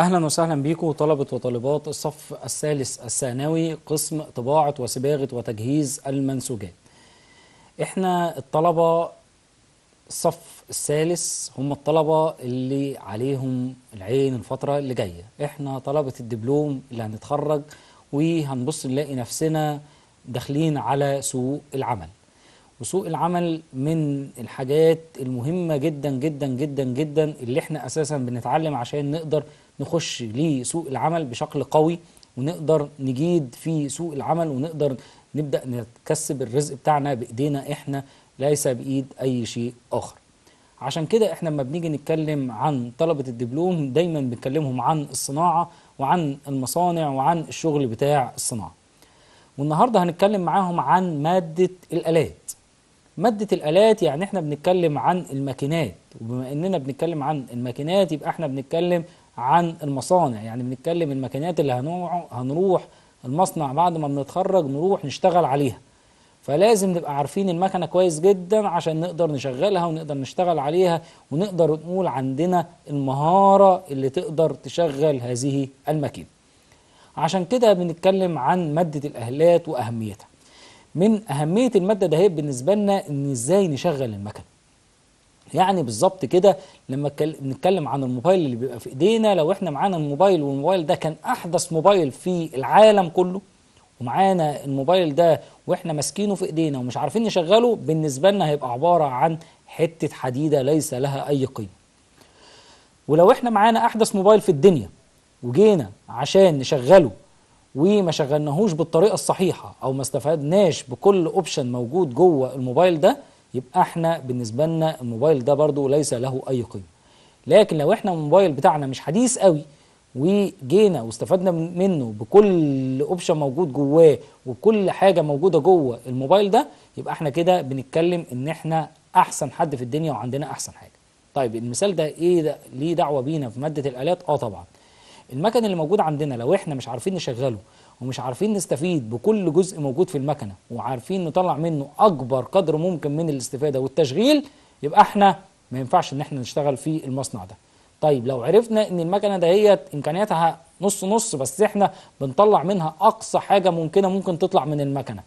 اهلا وسهلا بيكم طلبه وطالبات الصف الثالث الثانوي قسم طباعه وصباغه وتجهيز المنسوجات احنا الطلبه الصف الثالث هم الطلبه اللي عليهم العين الفتره اللي جايه احنا طلبه الدبلوم اللي هنتخرج وهنبص نلاقي نفسنا داخلين على سوق العمل وسوق العمل من الحاجات المهمة جدا جدا جدا جدا اللي احنا أساسا بنتعلم عشان نقدر نخش لسوق العمل بشكل قوي ونقدر نجيد في سوق العمل ونقدر نبدأ نكسب الرزق بتاعنا بإيدينا احنا ليس بإيد أي شيء آخر عشان كده احنا لما بنيجي نتكلم عن طلبة الدبلوم دايما بنكلمهم عن الصناعة وعن المصانع وعن الشغل بتاع الصناعة والنهاردة هنتكلم معاهم عن مادة الآلات مادة الآلات يعني احنا بنتكلم عن الماكينات وبما اننا بنتكلم عن الماكينات يبقى احنا بنتكلم عن المصانع يعني بنتكلم الماكينات اللي هنروح المصنع بعد ما بنتخرج نروح نشتغل عليها فلازم نبقى عارفين المكنه كويس جدا عشان نقدر نشغلها ونقدر نشتغل عليها ونقدر نقول عندنا المهاره اللي تقدر تشغل هذه الماكينه. عشان كده بنتكلم عن ماده الآلات واهميتها. من أهمية المادة ده بالنسبة لنا إن إزاي نشغل المكنة يعني بالظبط كده لما نتكلم عن الموبايل اللي بيبقى في ايدينا لو احنا معانا الموبايل والموبايل ده كان احدث موبايل في العالم كله ومعانا الموبايل ده واحنا ماسكينه في ايدينا ومش عارفين نشغله بالنسبه لنا هيبقى عباره عن حته حديده ليس لها اي قيمه ولو احنا معانا احدث موبايل في الدنيا وجينا عشان نشغله وما شغلناهوش بالطريقه الصحيحه او ما استفدناش بكل اوبشن موجود جوه الموبايل ده يبقى احنا بالنسبه لنا الموبايل ده برضو ليس له اي قيمه لكن لو احنا الموبايل بتاعنا مش حديث قوي وجينا واستفدنا منه بكل اوبشن موجود جواه وكل حاجه موجوده جوه الموبايل ده يبقى احنا كده بنتكلم ان احنا احسن حد في الدنيا وعندنا احسن حاجه طيب المثال ده ايه ده ليه دعوه بينا في ماده الالات اه طبعا المكن اللي موجود عندنا لو احنا مش عارفين نشغله ومش عارفين نستفيد بكل جزء موجود في المكنه وعارفين نطلع منه اكبر قدر ممكن من الاستفاده والتشغيل يبقى احنا ما ينفعش ان احنا نشتغل في المصنع ده طيب لو عرفنا ان المكنه دهيت امكانياتها نص نص بس احنا بنطلع منها اقصى حاجه ممكنه ممكن تطلع من المكنه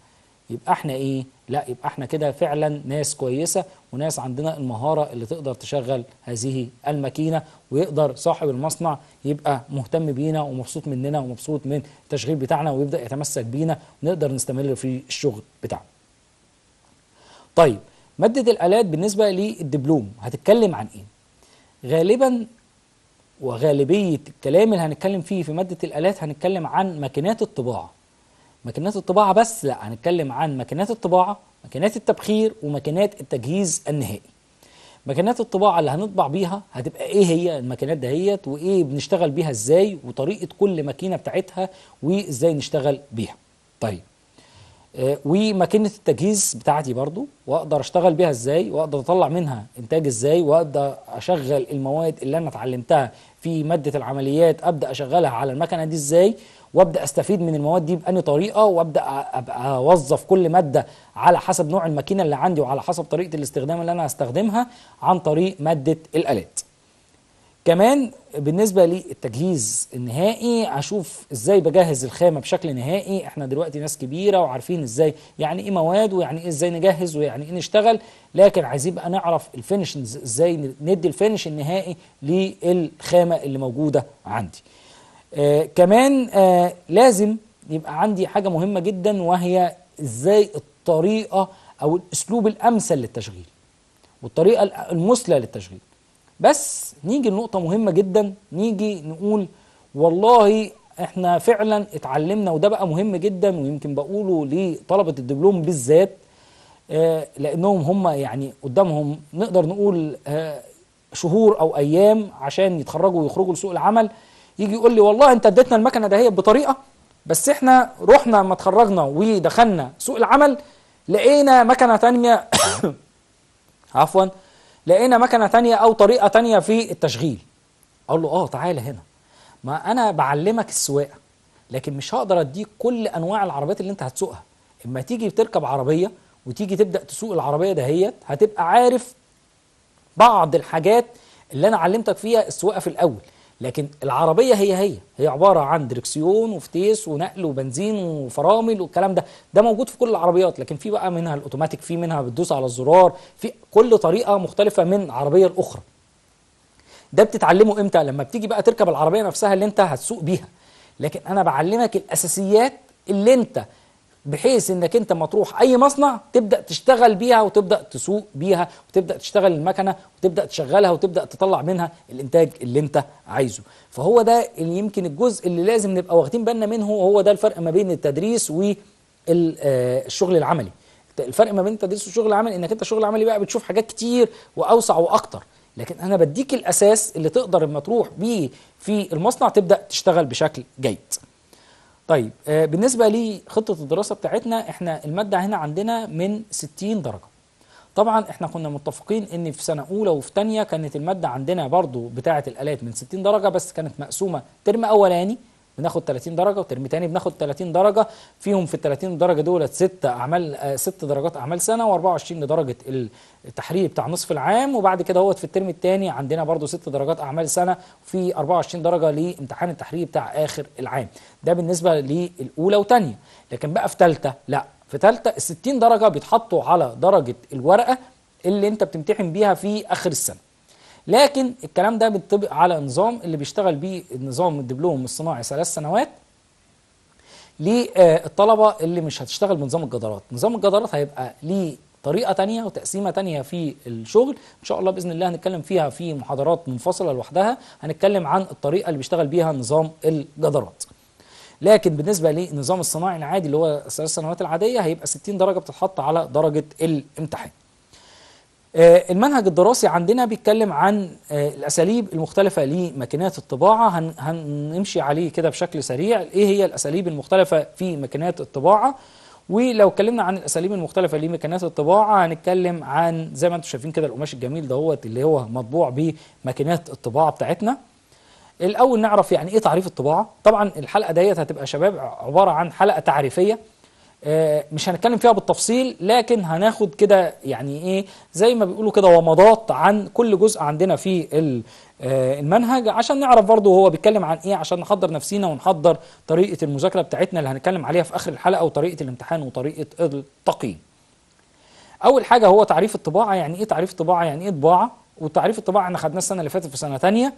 يبقى احنا ايه لا يبقى احنا كده فعلا ناس كويسه وناس عندنا المهاره اللي تقدر تشغل هذه الماكينه ويقدر صاحب المصنع يبقى مهتم بينا ومبسوط مننا ومبسوط من التشغيل بتاعنا ويبدا يتمسك بينا ونقدر نستمر في الشغل بتاعنا. طيب ماده الالات بالنسبه للدبلوم هتتكلم عن ايه؟ غالبا وغالبيه الكلام اللي هنتكلم فيه في ماده الالات هنتكلم عن ماكينات الطباعه. ماكينات الطباعه بس لا هنتكلم عن ماكينات الطباعه ماكينات التبخير وماكينات التجهيز النهائي ماكينات الطباعه اللي هنطبع بيها هتبقى ايه هي الماكينات دهيت وايه بنشتغل بيها ازاي وطريقه كل ماكينه بتاعتها وازاي نشتغل بيها طيب آه، وماكينه التجهيز بتاعتي برضو واقدر اشتغل بيها ازاي واقدر اطلع منها انتاج ازاي واقدر اشغل المواد اللي انا اتعلمتها في ماده العمليات ابدا اشغلها على المكنه دي ازاي وابدا استفيد من المواد دي باني طريقه وابدا ابقى اوظف كل ماده على حسب نوع الماكينه اللي عندي وعلى حسب طريقه الاستخدام اللي انا هستخدمها عن طريق ماده الالات كمان بالنسبة للتجهيز النهائي اشوف ازاي بجهز الخامة بشكل نهائي احنا دلوقتي ناس كبيرة وعارفين ازاي يعني ايه مواد ويعني ايه ازاي نجهز ويعني ايه نشتغل لكن عايزين بقى نعرف الفينش ازاي ندي الفينش النهائي للخامة اللي موجودة عندي آه كمان آه لازم يبقى عندي حاجة مهمة جدا وهي ازاي الطريقة او الاسلوب الامثل للتشغيل والطريقة المثلى للتشغيل بس نيجي لنقطة مهمة جدا نيجي نقول والله احنا فعلا اتعلمنا وده بقى مهم جدا ويمكن بقوله لطلبة الدبلوم بالذات آه لانهم هم يعني قدامهم نقدر نقول آه شهور او ايام عشان يتخرجوا ويخرجوا لسوق العمل يجي يقول لي والله انت اديتنا المكنه دهيت بطريقه بس احنا رحنا لما اتخرجنا ودخلنا سوق العمل لقينا مكنه ثانيه عفوا لقينا مكنه ثانيه او طريقه ثانيه في التشغيل اقول له اه تعالى هنا ما انا بعلمك السواقه لكن مش هقدر اديك كل انواع العربيات اللي انت هتسوقها اما تيجي تركب عربيه وتيجي تبدا تسوق العربيه دهيت هتبقى عارف بعض الحاجات اللي انا علمتك فيها السواقه في الاول لكن العربية هي هي هي عبارة عن دركسيون وفتيس ونقل وبنزين وفرامل والكلام ده ده موجود في كل العربيات لكن في بقى منها الأوتوماتيك في منها بتدوس على الزرار في كل طريقة مختلفة من عربية الأخرى ده بتتعلمه امتى لما بتيجي بقى تركب العربية نفسها اللي انت هتسوق بيها لكن انا بعلمك الأساسيات اللي انت بحيث انك انت ما تروح اي مصنع تبدا تشتغل بيها وتبدا تسوق بيها وتبدا تشتغل المكنه وتبدا تشغلها وتبدا تطلع منها الانتاج اللي انت عايزه فهو ده اللي يمكن الجزء اللي لازم نبقى واخدين بالنا منه وهو ده الفرق ما بين التدريس والشغل آه، العملي الفرق ما بين التدريس والشغل العملي انك انت شغل العملي بقى بتشوف حاجات كتير واوسع واكتر لكن انا بديك الاساس اللي تقدر لما تروح بيه في المصنع تبدا تشتغل بشكل جيد طيب آه، بالنسبة لخطة الدراسة بتاعتنا احنا المادة هنا عندنا من 60 درجة طبعا احنا كنا متفقين ان في سنة اولى وفي تانية كانت المادة عندنا برضو بتاعة الالات من 60 درجة بس كانت مقسومة ترم اولاني بناخد 30 درجه وترم تاني بناخد 30 درجه فيهم في ال 30 درجه دولت ست اعمال آه، ست درجات اعمال سنه و24 لدرجه التحرير بتاع نصف العام وبعد كده اهوت في الترم الثاني عندنا برضو ست درجات اعمال سنه وفي 24 درجه لامتحان التحرير بتاع اخر العام ده بالنسبه للاولى وثانيه لكن بقى في ثالثه لا في ثالثه ال 60 درجه بيتحطوا على درجه الورقه اللي انت بتمتحن بيها في اخر السنه لكن الكلام ده بيطبق على نظام اللي بيشتغل بيه نظام الدبلوم الصناعي ثلاث سنوات للطلبة اللي مش هتشتغل بنظام الجدارات نظام الجدارات هيبقى ليه طريقة تانية وتقسيمة تانية في الشغل إن شاء الله بإذن الله هنتكلم فيها في محاضرات منفصلة لوحدها هنتكلم عن الطريقة اللي بيشتغل بيها نظام الجدارات لكن بالنسبة للنظام الصناعي العادي اللي هو الثلاث سنوات العادية هيبقى 60 درجة بتتحط على درجة الامتحان آه، المنهج الدراسي عندنا بيتكلم عن آه، الأساليب المختلفة لماكينات الطباعة هن هنمشي عليه كده بشكل سريع إيه هي الأساليب المختلفة في ماكينات الطباعة ولو اتكلمنا عن الأساليب المختلفة لماكينات الطباعة هنتكلم عن زي ما انتم شايفين كده القماش الجميل دهوت اللي هو مطبوع بماكينات الطباعة بتاعتنا الأول نعرف يعني إيه تعريف الطباعة طبعا الحلقة ديت هتبقى شباب عبارة عن حلقة تعريفية آه، مش هنتكلم فيها بالتفصيل لكن هناخد كده يعني ايه زي ما بيقولوا كده ومضات عن كل جزء عندنا في آه، المنهج عشان نعرف برضه هو بيتكلم عن ايه عشان نحضر نفسينا ونحضر طريقه المذاكره بتاعتنا اللي هنتكلم عليها في اخر الحلقه وطريقه الامتحان وطريقه التقييم. اول حاجه هو تعريف الطباعه يعني ايه تعريف الطباعه يعني ايه طباعه وتعريف الطباعه احنا خدناه السنه اللي فاتت في سنه ثانيه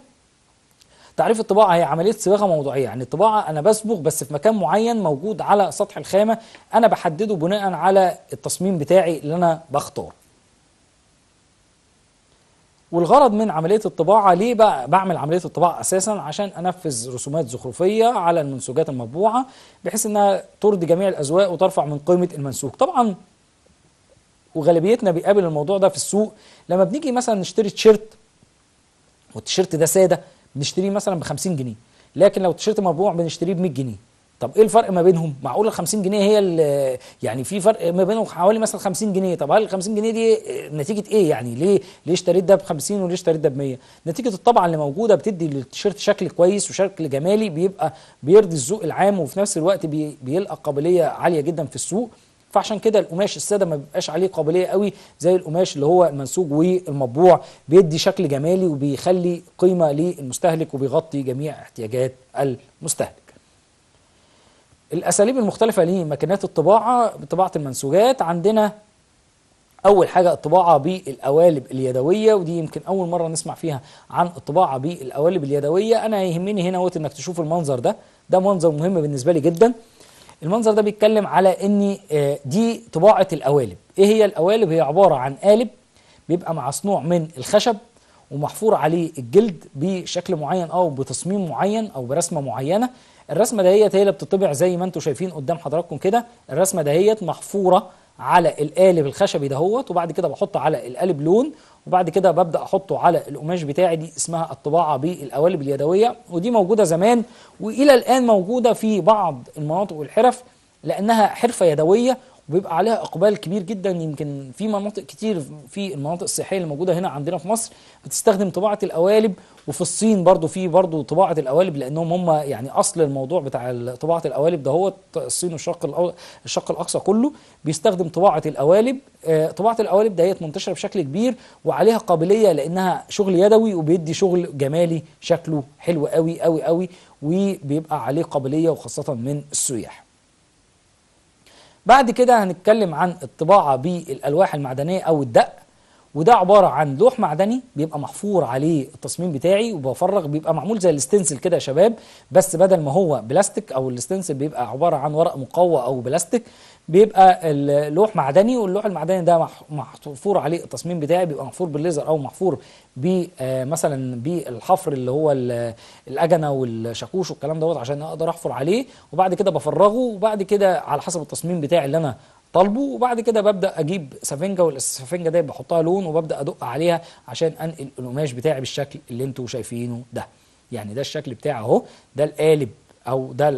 تعريف الطباعه هي عمليه صباغه موضوعيه يعني الطباعه انا بصبغ بس في مكان معين موجود على سطح الخامه انا بحدده بناء على التصميم بتاعي اللي انا بختاره والغرض من عمليه الطباعه ليه بقى بعمل عمليه الطباعه اساسا عشان انفذ رسومات زخرفيه على المنسوجات المطبوعه بحيث انها ترضي جميع الاذواق وترفع من قيمه المنسوج طبعا وغالبيتنا بيقابل الموضوع ده في السوق لما بنيجي مثلا نشتري تيشيرت والتيشيرت ده ساده بنشتريه مثلا ب 50 جنيه لكن لو التيشيرت مطبوع بنشتريه ب 100 جنيه طب ايه الفرق ما بينهم معقول ال 50 جنيه هي يعني في فرق ما بينهم حوالي مثلا 50 جنيه طب هل ال 50 جنيه دي نتيجه ايه يعني ليه ليه اشتريت ده ب 50 وليه اشتريت ده ب 100 نتيجه الطبعه اللي موجوده بتدي للتيشيرت شكل كويس وشكل جمالي بيبقى بيرضي الذوق العام وفي نفس الوقت بيلقى قابليه عاليه جدا في السوق فعشان كده القماش الساده ما بيبقاش عليه قابليه قوي زي القماش اللي هو المنسوج والمطبوع بيدي شكل جمالي وبيخلي قيمه للمستهلك وبيغطي جميع احتياجات المستهلك الاساليب المختلفه لماكينات الطباعه بطباعه المنسوجات عندنا اول حاجه الطباعه بالقوالب اليدويه ودي يمكن اول مره نسمع فيها عن الطباعه بالقوالب اليدويه انا يهمني هنا انك تشوف المنظر ده ده منظر مهم بالنسبه لي جدا المنظر ده بيتكلم على ان آه، دي طباعه القوالب ايه هي القوالب هي عباره عن قالب بيبقى مصنوع من الخشب ومحفور عليه الجلد بشكل معين او بتصميم معين او برسمه معينه الرسمه دهيت هي اللي بتطبع زي ما انتم شايفين قدام حضراتكم كده الرسمه دهيت محفوره على القالب الخشبي دهوت وبعد كده بحط على القالب لون وبعد كده ببدأ أحطه على القماش بتاعي دي اسمها الطباعة بالقوالب اليدوية ودي موجودة زمان وإلى الآن موجودة في بعض المناطق والحرف لأنها حرفة يدوية وبيبقى عليها اقبال كبير جدا يمكن في مناطق كتير في المناطق السياحيه اللي موجوده هنا عندنا في مصر بتستخدم طباعه القوالب وفي الصين برضو في برضو طباعه القوالب لانهم هم يعني اصل الموضوع بتاع طباعه القوالب ده هو الصين والشرق الشرق الاقصى كله بيستخدم طباعه القوالب آه، طباعه القوالب دهيت منتشره بشكل كبير وعليها قابليه لانها شغل يدوي وبيدي شغل جمالي شكله حلو قوي قوي قوي وبيبقى عليه قابليه وخاصه من السياح بعد كده هنتكلم عن الطباعة بالألواح المعدنية أو الدق وده عبارة عن لوح معدني بيبقى محفور عليه التصميم بتاعي وبفرغ بيبقى معمول زي الاستنسل كده يا شباب بس بدل ما هو بلاستيك أو الاستنسل بيبقى عبارة عن ورق مقوى أو بلاستيك بيبقى اللوح معدني واللوح المعدني ده محفور عليه التصميم بتاعي بيبقى محفور بالليزر او محفور ب آه، مثلا بالحفر اللي هو الاجنه والشاكوش والكلام دوت عشان اقدر احفر عليه وبعد كده بفرغه وبعد كده على حسب التصميم بتاعي اللي انا طالبه وبعد كده ببدا اجيب سفنجه والسفنجه دي بحطها لون وببدا ادق عليها عشان انقل القماش بتاعي بالشكل اللي انتم شايفينه ده يعني ده الشكل بتاعي اهو ده القالب او ده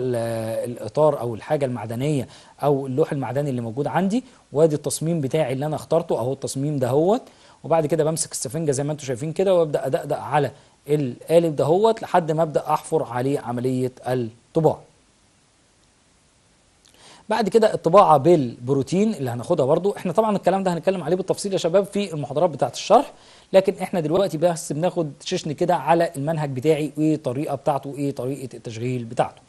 الاطار او الحاجه المعدنيه او اللوح المعدني اللي موجود عندي وادي التصميم بتاعي اللي انا اخترته اهو التصميم دهوت وبعد كده بمسك السفنجه زي ما انتم شايفين كده وابدا ادقدق على القالب دهوت لحد ما ابدا احفر عليه عمليه الطباعه بعد كده الطباعه بالبروتين اللي هناخدها برضو احنا طبعا الكلام ده هنتكلم عليه بالتفصيل يا شباب في المحاضرات بتاعه الشرح لكن احنا دلوقتي بس بناخد ششن كده على المنهج بتاعي وايه الطريقه بتاعته وايه طريقه التشغيل بتاعته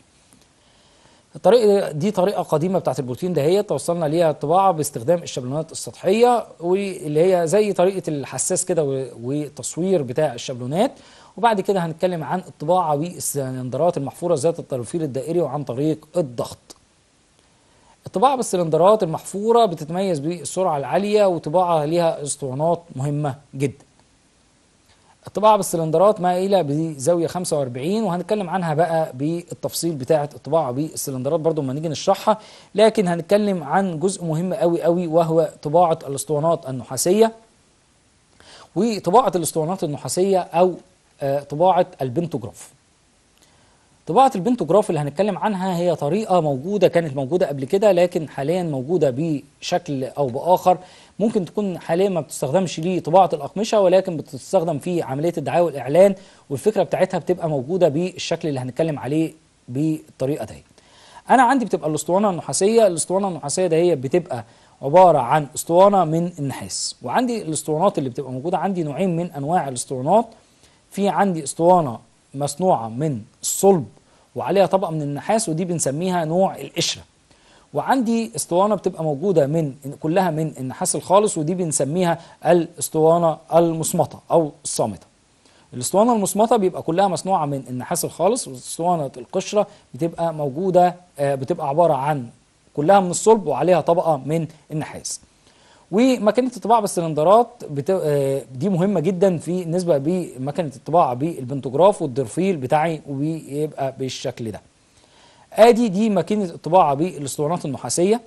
الطريقه دي طريقه قديمه بتاعه البروتين ده هي توصلنا ليها الطباعه باستخدام الشابلونات السطحيه واللي هي زي طريقه الحساس كده وتصوير بتاع الشابلونات وبعد كده هنتكلم عن الطباعه والسلندرات المحفوره ذات الترفيل الدائري وعن طريق الضغط الطباعة بالسلندرات المحفورة بتتميز بالسرعة العالية وطباعة ليها اسطوانات مهمة جدا الطباعة بالسلندرات مائلة بزاوية 45 وهنتكلم عنها بقى بالتفصيل بتاعة الطباعة بالسلندرات برضو لما نيجي نشرحها لكن هنتكلم عن جزء مهم قوي قوي وهو طباعة الاسطوانات النحاسية وطباعة الاسطوانات النحاسية أو آه، طباعة البنتوجراف طباعة البنتوجراف اللي هنتكلم عنها هي طريقة موجودة كانت موجودة قبل كده لكن حاليا موجودة بشكل أو بآخر ممكن تكون حاليا ما بتستخدمش لطباعة الأقمشة ولكن بتستخدم في عملية الدعاية والإعلان والفكرة بتاعتها بتبقى موجودة بالشكل اللي هنتكلم عليه بالطريقة دي أنا عندي بتبقى الأسطوانة النحاسية الأسطوانة النحاسية ده هي بتبقى عبارة عن أسطوانة من النحاس وعندي الأسطوانات اللي بتبقى موجودة عندي نوعين من أنواع الأسطوانات في عندي أسطوانة مصنوعة من الصلب وعليها طبقه من النحاس ودي بنسميها نوع القشره وعندي اسطوانه بتبقى موجوده من كلها من النحاس الخالص ودي بنسميها الاسطوانه المصمطه او الصامته الاسطوانه المصمطه بيبقى كلها مصنوعه من النحاس الخالص واسطوانه القشره بتبقى موجوده آه، بتبقى عباره عن كلها من الصلب وعليها طبقه من النحاس وماكينه الطباعه بالسلندرات بت... آه، دي مهمه جدا في نسبه بماكينه الطباعه بالبنتوجراف والدرفيل بتاعي ويبقى بالشكل ده ادي دي ماكينه الطباعه بالاسطوانات النحاسيه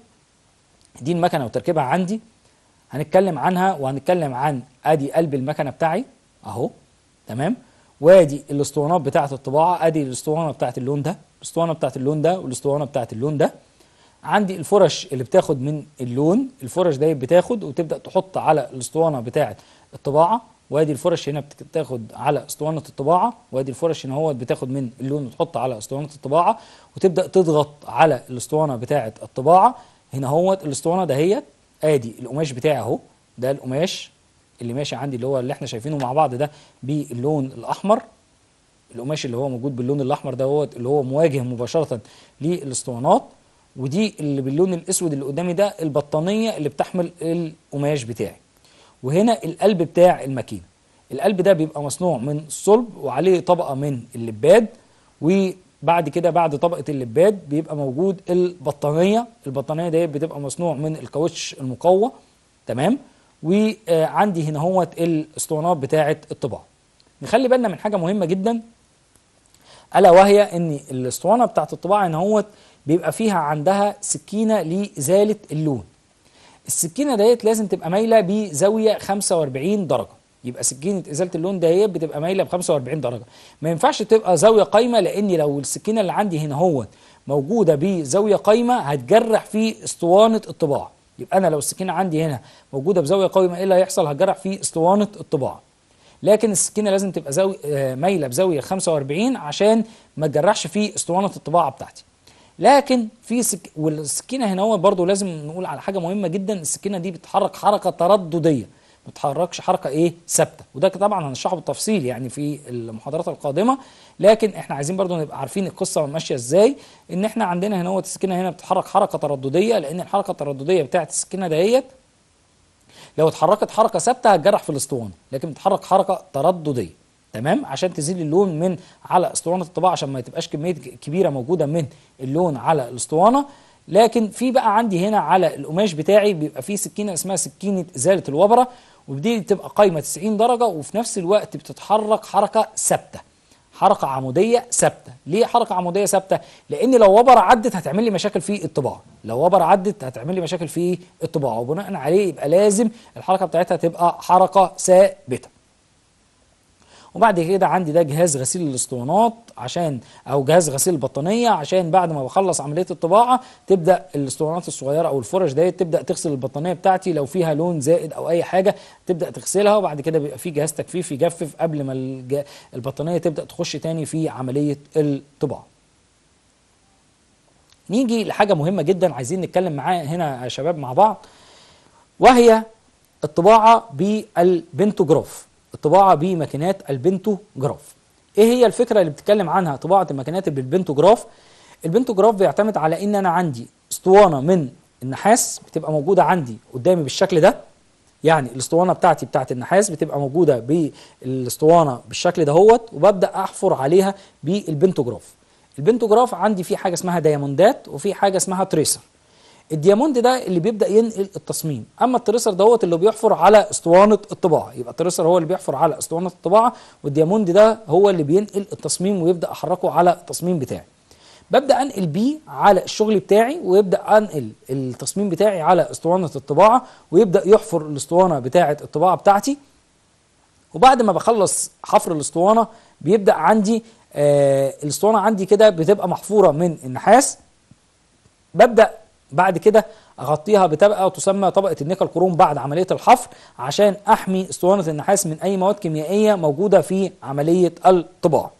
دي المكنه وتركيبها عندي هنتكلم عنها وهنتكلم عن ادي قلب المكنه بتاعي اهو تمام وادي الاسطوانات بتاعه الطباعه ادي الاسطوانه بتاعه اللون ده الاسطوانه بتاعه اللون ده والاسطوانه بتاعه اللون ده عندي الفرش اللي بتاخد من اللون الفرش ديت بتاخد وتبدا تحط على الاسطوانه بتاعه الطباعه وادي الفرش هنا بتاخد على اسطوانه الطباعه وادي الفرش هنا هو بتاخد من اللون وتحط على اسطوانه الطباعه وتبدا تضغط على الاسطوانه بتاعه الطباعه هنا هو الاسطوانه دهيت ادي القماش بتاعي اهو ده القماش اللي ماشي عندي اللي هو اللي احنا شايفينه مع بعض ده باللون الاحمر القماش اللي هو موجود باللون الاحمر ده هو اللي هو مواجه مباشره للاسطوانات ودي اللي باللون الاسود اللي قدامي ده البطانيه اللي بتحمل القماش بتاعي وهنا القلب بتاع الماكينه القلب ده بيبقى مصنوع من الصلب وعليه طبقه من اللباد وبعد كده بعد طبقه اللباد بيبقى موجود البطانيه البطانيه ده بتبقى مصنوع من الكاوتش المقوى تمام وعندي هنا هوت الاسطوانات بتاعه الطباعه نخلي بالنا من حاجه مهمه جدا الا وهي ان الاسطوانه بتاعه الطباعه هنا هوت بيبقى فيها عندها سكينة لإزالة اللون السكينة ديت لازم تبقى مايلة بزاوية 45 درجة يبقى سكينة إزالة اللون دهيت بتبقى مايلة ب 45 درجة ما ينفعش تبقى زاوية قايمة لأن لو السكينة اللي عندي هنا هو موجودة بزاوية قايمة هتجرح في اسطوانة الطباع يبقى أنا لو السكينة عندي هنا موجودة بزاوية قايمة إيه اللي هيحصل هتجرح في اسطوانة الطباع لكن السكينة لازم تبقى زاوية آه، مايلة بزاوية 45 عشان ما تجرحش في اسطوانة الطباعة بتاعتي لكن في سك... والسكينه هنا هو برضه لازم نقول على حاجه مهمه جدا السكينه دي بتتحرك حركه تردديه ما بتتحركش حركه ايه ثابته وده طبعا هنشرحه بالتفصيل يعني في المحاضرات القادمه لكن احنا عايزين برضو نبقى عارفين القصه ماشيه ازاي ان احنا عندنا هنا هو السكينه هنا بتتحرك حركه تردديه لان الحركه التردديه بتاعه السكينه دهيت لو اتحركت حركه ثابته هتجرح في الاسطوانه لكن بتتحرك حركه تردديه تمام عشان تزيل اللون من على اسطوانه الطباعه عشان ما تبقاش كميه كبيره موجوده من اللون على الاسطوانه لكن في بقى عندي هنا على القماش بتاعي بيبقى فيه سكينه اسمها سكينه ازاله الوبره ودي تبقى قايمه 90 درجه وفي نفس الوقت بتتحرك حركه ثابته حركه عموديه ثابته ليه حركه عموديه ثابته لان لو وبره عدت هتعمل لي مشاكل في الطباعه لو وبره عدت هتعمل لي مشاكل في الطباعه وبناء عليه يبقى لازم الحركه بتاعتها تبقى حركه ثابته وبعد كده عندي ده جهاز غسيل الاسطوانات عشان او جهاز غسيل البطانيه عشان بعد ما بخلص عمليه الطباعه تبدا الاسطوانات الصغيره او الفرش ديت تبدا تغسل البطانيه بتاعتي لو فيها لون زائد او اي حاجه تبدا تغسلها وبعد كده بيبقى في جهاز تجفيف يجفف قبل ما البطانيه تبدا تخش تاني في عمليه الطباعه نيجي لحاجه مهمه جدا عايزين نتكلم معاها هنا يا شباب مع بعض وهي الطباعه بالبنتوجراف الطباعه بماكينات البنتوجراف ايه هي الفكره اللي بتتكلم عنها طباعه الماكينات بالبنتوجراف البنتوجراف بيعتمد على ان انا عندي اسطوانه من النحاس بتبقى موجوده عندي قدامي بالشكل ده يعني الاسطوانه بتاعتي بتاعت النحاس بتبقى موجوده بالاسطوانه بالشكل دهوت وببدا احفر عليها بالبنتوجراف البنتوجراف عندي فيه حاجه اسمها دايموندات وفي حاجه اسمها تريسر الدياموند ده اللي بيبدا ينقل التصميم اما التريسر دوت اللي بيحفر على اسطوانه الطباعه يبقى التريسر هو اللي بيحفر على اسطوانه الطباعه والدياموند ده هو اللي بينقل التصميم ويبدا احركه على التصميم بتاعي ببدا انقل بيه على الشغل بتاعي ويبدا انقل التصميم بتاعي على اسطوانه الطباعه ويبدا يحفر الاسطوانه بتاعه الطباعه بتاعتي وبعد ما بخلص حفر الاسطوانه بيبدا عندي آه الاسطوانه عندي كده بتبقى محفوره من النحاس ببدا بعد كده اغطيها بطبقه تسمى طبقه النيكل كروم بعد عمليه الحفر عشان احمي اسطوانه النحاس من اي مواد كيميائيه موجوده في عمليه الطباعه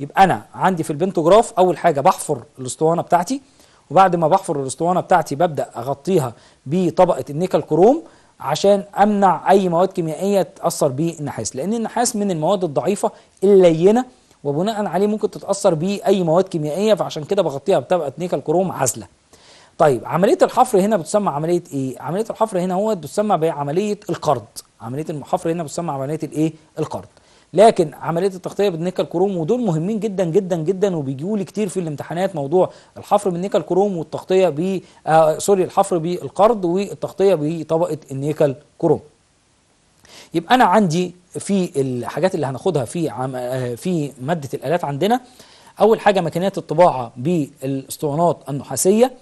يبقى انا عندي في البنتوجراف اول حاجه بحفر الاسطوانه بتاعتي وبعد ما بحفر الاسطوانه بتاعتي ببدا اغطيها بطبقه النيكل كروم عشان امنع اي مواد كيميائيه تاثر بالنحاس لان النحاس من المواد الضعيفه اللينه وبناء عليه ممكن تتاثر باي مواد كيميائيه فعشان كده بغطيها بطبقه نيكل كروم عازله طيب عمليه الحفر هنا بتسمى عمليه ايه عمليه الحفر هنا هو بتسمى بعمليه القرض عمليه الحفر هنا بتسمى عمليه الايه القرض لكن عمليه التغطيه بالنيكل كروم ودول مهمين جدا جدا جدا وبيجيوا لي كتير في الامتحانات موضوع الحفر بالنيكل كروم والتغطيه ب آه سوري الحفر بالقرض والتغطيه بطبقه النيكل كروم يبقى انا عندي في الحاجات اللي هناخدها في عم آه، في ماده الالات عندنا اول حاجه ماكينات الطباعه بالاسطوانات النحاسيه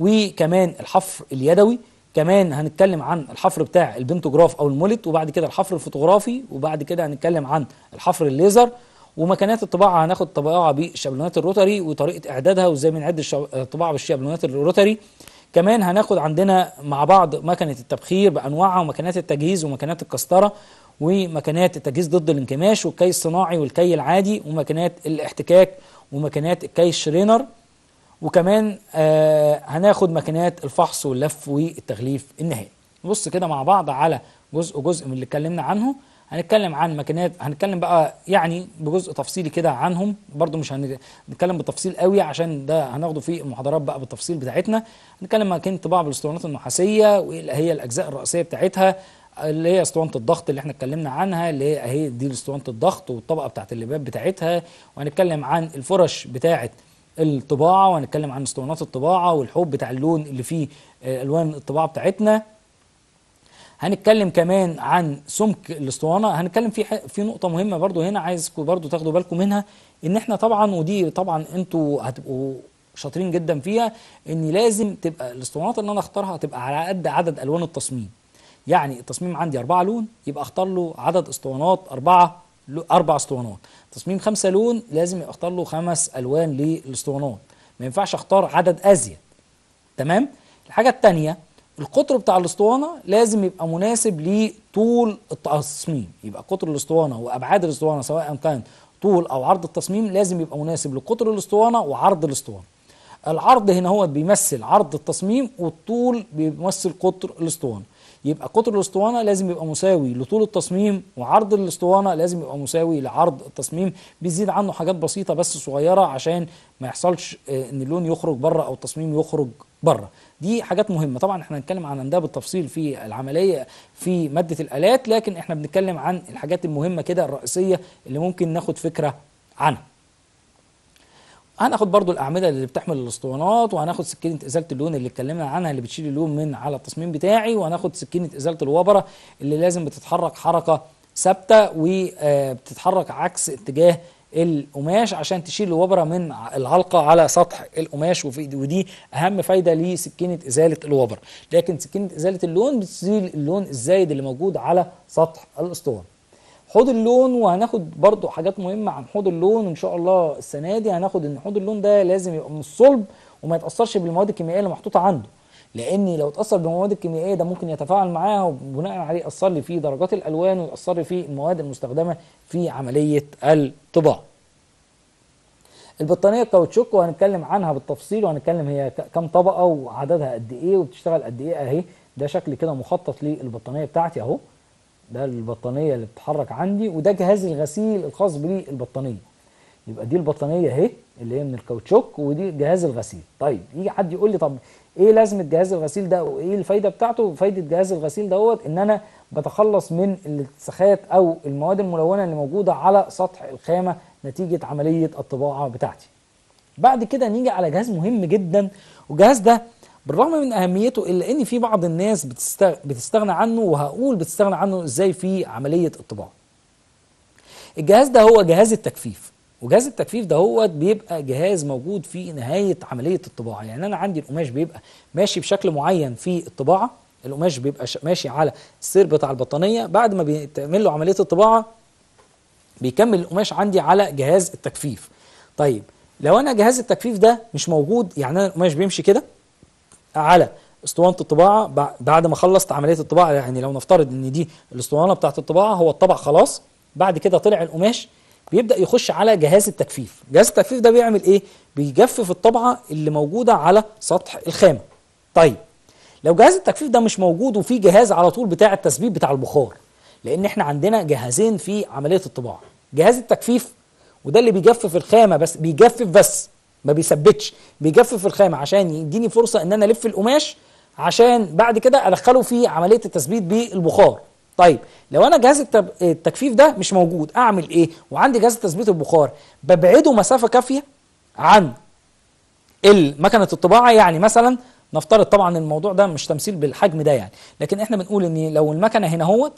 وكمان الحفر اليدوي كمان هنتكلم عن الحفر بتاع البنتوجراف او المولت وبعد كده الحفر الفوتوغرافي وبعد كده هنتكلم عن الحفر الليزر ومكانات الطباعه هناخد طباعه بالشابلونات الروتري وطريقه اعدادها وازاي بنعد الطباعه بالشابلونات الروتري كمان هناخد عندنا مع بعض مكنه التبخير بانواعها ومكنات التجهيز ومكنات الكسترة ومكنات التجهيز ضد الانكماش والكي الصناعي والكي العادي ومكنات الاحتكاك ومكنات الكي الشرينر وكمان آه هناخد ماكينات الفحص واللف والتغليف النهائي نبص كده مع بعض على جزء جزء من اللي اتكلمنا عنه هنتكلم عن ماكينات هنتكلم بقى يعني بجزء تفصيلي كده عنهم برضو مش هنتكلم بالتفصيل قوي عشان ده هناخده في المحاضرات بقى بالتفصيل بتاعتنا هنتكلم ماكينه طباعه بالاسطوانات النحاسيه وايه هي الاجزاء الرئيسيه بتاعتها اللي هي اسطوانه الضغط اللي احنا اتكلمنا عنها اللي هي اهي دي اسطوانه الضغط والطبقه بتاعت اللباب بتاعتها وهنتكلم عن الفرش بتاعت الطباعه وهنتكلم عن اسطوانات الطباعه والحب بتاع اللون اللي فيه آه، الوان الطباعه بتاعتنا هنتكلم كمان عن سمك الاسطوانه هنتكلم في في نقطه مهمه برضو هنا عايزكم برضو تاخدوا بالكم منها ان احنا طبعا ودي طبعا انتوا هتبقوا شاطرين جدا فيها ان لازم تبقى الاسطوانات اللي انا اختارها تبقى على قد عدد الوان التصميم يعني التصميم عندي اربعه لون يبقى اختار له عدد اسطوانات اربعه اربع اسطوانات تصميم خمسه لون لازم اختار له خمس الوان للاسطوانات ما ينفعش اختار عدد ازيد تمام الحاجه الثانيه القطر بتاع الاسطوانه لازم يبقى مناسب لطول التصميم يبقى قطر الاسطوانه وابعاد الاسطوانه سواء كان طول او عرض التصميم لازم يبقى مناسب لقطر الاسطوانه وعرض الاسطوانه العرض هنا هو بيمثل عرض التصميم والطول بيمثل قطر الاسطوانه يبقى قطر الاسطوانة لازم يبقى مساوي لطول التصميم وعرض الاسطوانة لازم يبقى مساوي لعرض التصميم بيزيد عنه حاجات بسيطة بس صغيرة عشان ما يحصلش آه، ان اللون يخرج بره او التصميم يخرج بره دي حاجات مهمه طبعا احنا هنتكلم عن ده بالتفصيل في العمليه في ماده الالات لكن احنا بنتكلم عن الحاجات المهمه كده الرئيسيه اللي ممكن ناخد فكره عنها هناخد برضو الاعمده اللي بتحمل الاسطوانات وهناخد سكينه ازاله اللون اللي اتكلمنا عنها اللي بتشيل اللون من على التصميم بتاعي وهناخد سكينه ازاله الوبره اللي لازم بتتحرك حركه ثابته وبتتحرك عكس اتجاه القماش عشان تشيل الوبره من العلقه على سطح القماش ودي اهم فايده لسكينه ازاله الوبره لكن سكينه ازاله اللون بتزيل اللون الزايد اللي موجود على سطح الاسطوانه حوض اللون وهناخد برضو حاجات مهمه عن حوض اللون ان شاء الله السنه دي هناخد ان حوض اللون ده لازم يبقى من الصلب وما يتاثرش بالمواد الكيميائيه اللي محطوطه عنده لان لو اتاثر بالمواد الكيميائيه ده ممكن يتفاعل معاها وبناء عليه ياثر لي في درجات الالوان وياثر لي في المواد المستخدمه في عمليه الطباعه البطانيه الكاوتشوك وهنتكلم عنها بالتفصيل وهنتكلم هي كم طبقه وعددها قد ايه وبتشتغل قد ايه اهي ده شكل كده مخطط للبطانيه بتاعتي اهو ده البطانيه اللي بتتحرك عندي وده جهاز الغسيل الخاص بالبطانيه يبقى دي البطانيه اهي اللي هي من الكاوتشوك ودي جهاز الغسيل طيب يجي حد يقول لي طب ايه لازمه جهاز الغسيل ده وايه الفايده بتاعته فايده جهاز الغسيل دوت ان انا بتخلص من الاتساخات او المواد الملونه اللي موجوده على سطح الخامه نتيجه عمليه الطباعه بتاعتي بعد كده نيجي على جهاز مهم جدا والجهاز ده بالرغم من اهميته الا ان في بعض الناس بتستغنى عنه وهقول بتستغنى عنه ازاي في عمليه الطباعه الجهاز ده هو جهاز التكفيف وجهاز التكفيف ده هو بيبقى جهاز موجود في نهايه عمليه الطباعه يعني انا عندي القماش بيبقى ماشي بشكل معين في الطباعه القماش بيبقى ماشي على السير بتاع البطانيه بعد ما بيتعمل له عمليه الطباعه بيكمل القماش عندي على جهاز التكفيف. طيب لو انا جهاز التكفيف ده مش موجود يعني انا القماش بيمشي كده على اسطوانه الطباعه بعد ما خلصت عمليه الطباعه يعني لو نفترض ان دي الاسطوانه بتاعت الطباعه هو الطبع خلاص بعد كده طلع القماش بيبدا يخش على جهاز التجفيف جهاز التجفيف ده بيعمل ايه بيجفف الطبعه اللي موجوده على سطح الخامه طيب لو جهاز التجفيف ده مش موجود وفي جهاز على طول بتاع التثبيت بتاع البخار لان احنا عندنا جهازين في عمليه الطباعه جهاز التجفيف وده اللي بيجفف الخامه بس بيجفف بس ما بيثبتش بيجفف الخامه عشان يديني فرصه ان انا الف القماش عشان بعد كده ادخله في عمليه التثبيت بالبخار طيب لو انا جهاز التجفيف ده مش موجود اعمل ايه وعندي جهاز تثبيت البخار ببعده مسافه كافيه عن مكنه الطباعه يعني مثلا نفترض طبعا الموضوع ده مش تمثيل بالحجم ده يعني لكن احنا بنقول ان لو المكنه هنا هوت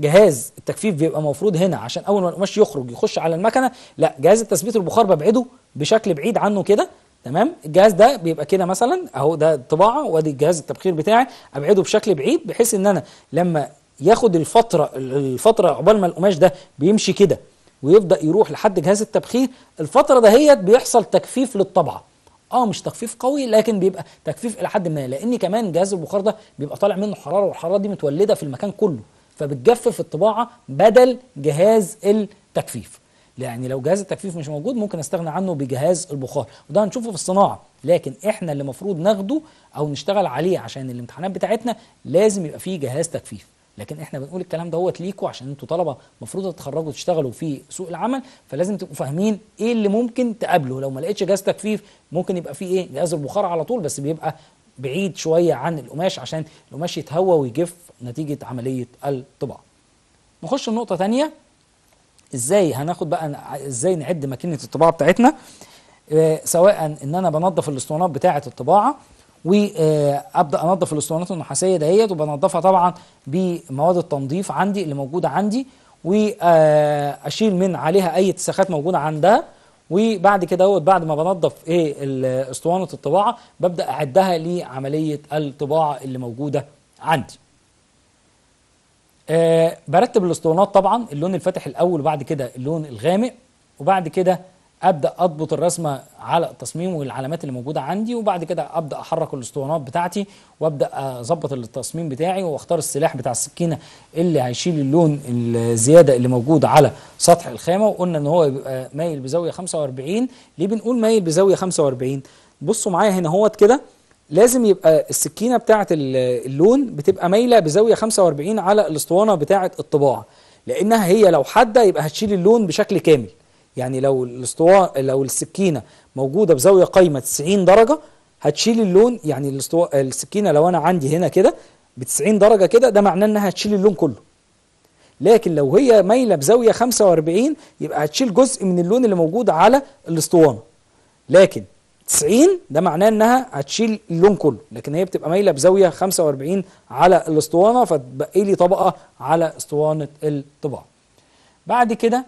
جهاز التكفيف بيبقى مفروض هنا عشان اول ما القماش يخرج يخش على المكنه لا جهاز التثبيت البخار ببعده بشكل بعيد عنه كده تمام الجهاز ده بيبقى كده مثلا اهو ده الطباعه وادي الجهاز التبخير بتاعي ابعده بشكل بعيد بحيث ان انا لما ياخد الفتره الفتره عقبال ما القماش ده بيمشي كده ويبدا يروح لحد جهاز التبخير الفتره دهيت بيحصل تكفيف للطبعه اه مش تخفيف قوي لكن بيبقى تكفيف الى حد ما لان كمان جهاز البخار ده بيبقى طالع منه حراره والحراره دي متولده في المكان كله فبتجفف الطباعة بدل جهاز التجفيف يعني لو جهاز التجفيف مش موجود ممكن استغنى عنه بجهاز البخار وده هنشوفه في الصناعة لكن احنا اللي المفروض ناخده او نشتغل عليه عشان الامتحانات بتاعتنا لازم يبقى فيه جهاز تجفيف لكن احنا بنقول الكلام دوت ليكوا عشان انتوا طلبه المفروض تتخرجوا تشتغلوا في سوق العمل فلازم تبقوا فاهمين ايه اللي ممكن تقابله لو ما لقيتش جهاز تجفيف ممكن يبقى فيه ايه جهاز البخار على طول بس بيبقى بعيد شويه عن القماش عشان القماش يتهوى ويجف نتيجه عمليه الطباعه نخش لنقطه ثانيه ازاي هناخد بقى ازاي نعد ماكينه الطباعه بتاعتنا آه، سواء ان انا بنظف الاسطوانات بتاعه الطباعه وابدا آه، انظف الاسطوانات النحاسيه دهيت وبنظفها طبعا بمواد التنظيف عندي اللي موجوده عندي واشيل آه، من عليها اي اتساخات موجوده عندها وبعد كده اهوت بعد ما بنضف ايه اسطوانه الطباعه ببدا اعدها لعمليه الطباعه اللي موجوده عندي أه برتب الاسطوانات طبعا اللون الفاتح الاول وبعد كده اللون الغامق وبعد كده ابدا اضبط الرسمه على التصميم والعلامات اللي موجوده عندي وبعد كده ابدا احرك الاسطوانات بتاعتي وابدا اظبط التصميم بتاعي واختار السلاح بتاع السكينه اللي هيشيل اللون الزياده اللي موجود على سطح الخامه وقلنا ان هو بيبقى مايل بزاويه 45 ليه بنقول مايل بزاويه 45 بصوا معايا هنا اهوت كده لازم يبقى السكينه بتاعه اللون بتبقى مايله بزاويه 45 على الاسطوانه بتاعه الطباعه لانها هي لو حاده يبقى هتشيل اللون بشكل كامل يعني لو الاسطوانه لو السكينه موجوده بزاويه قايمه 90 درجه هتشيل اللون يعني الاسطوانه السكينه لو انا عندي هنا كده ب 90 درجه كده ده معناه انها هتشيل اللون كله لكن لو هي مايله بزاويه 45 يبقى هتشيل جزء من اللون اللي موجود على الاسطوانه لكن 90 ده معناه انها هتشيل اللون كله لكن هي بتبقى مايله بزاويه 45 على الاسطوانه فتبقى لي طبقه على اسطوانه الطباعه بعد كده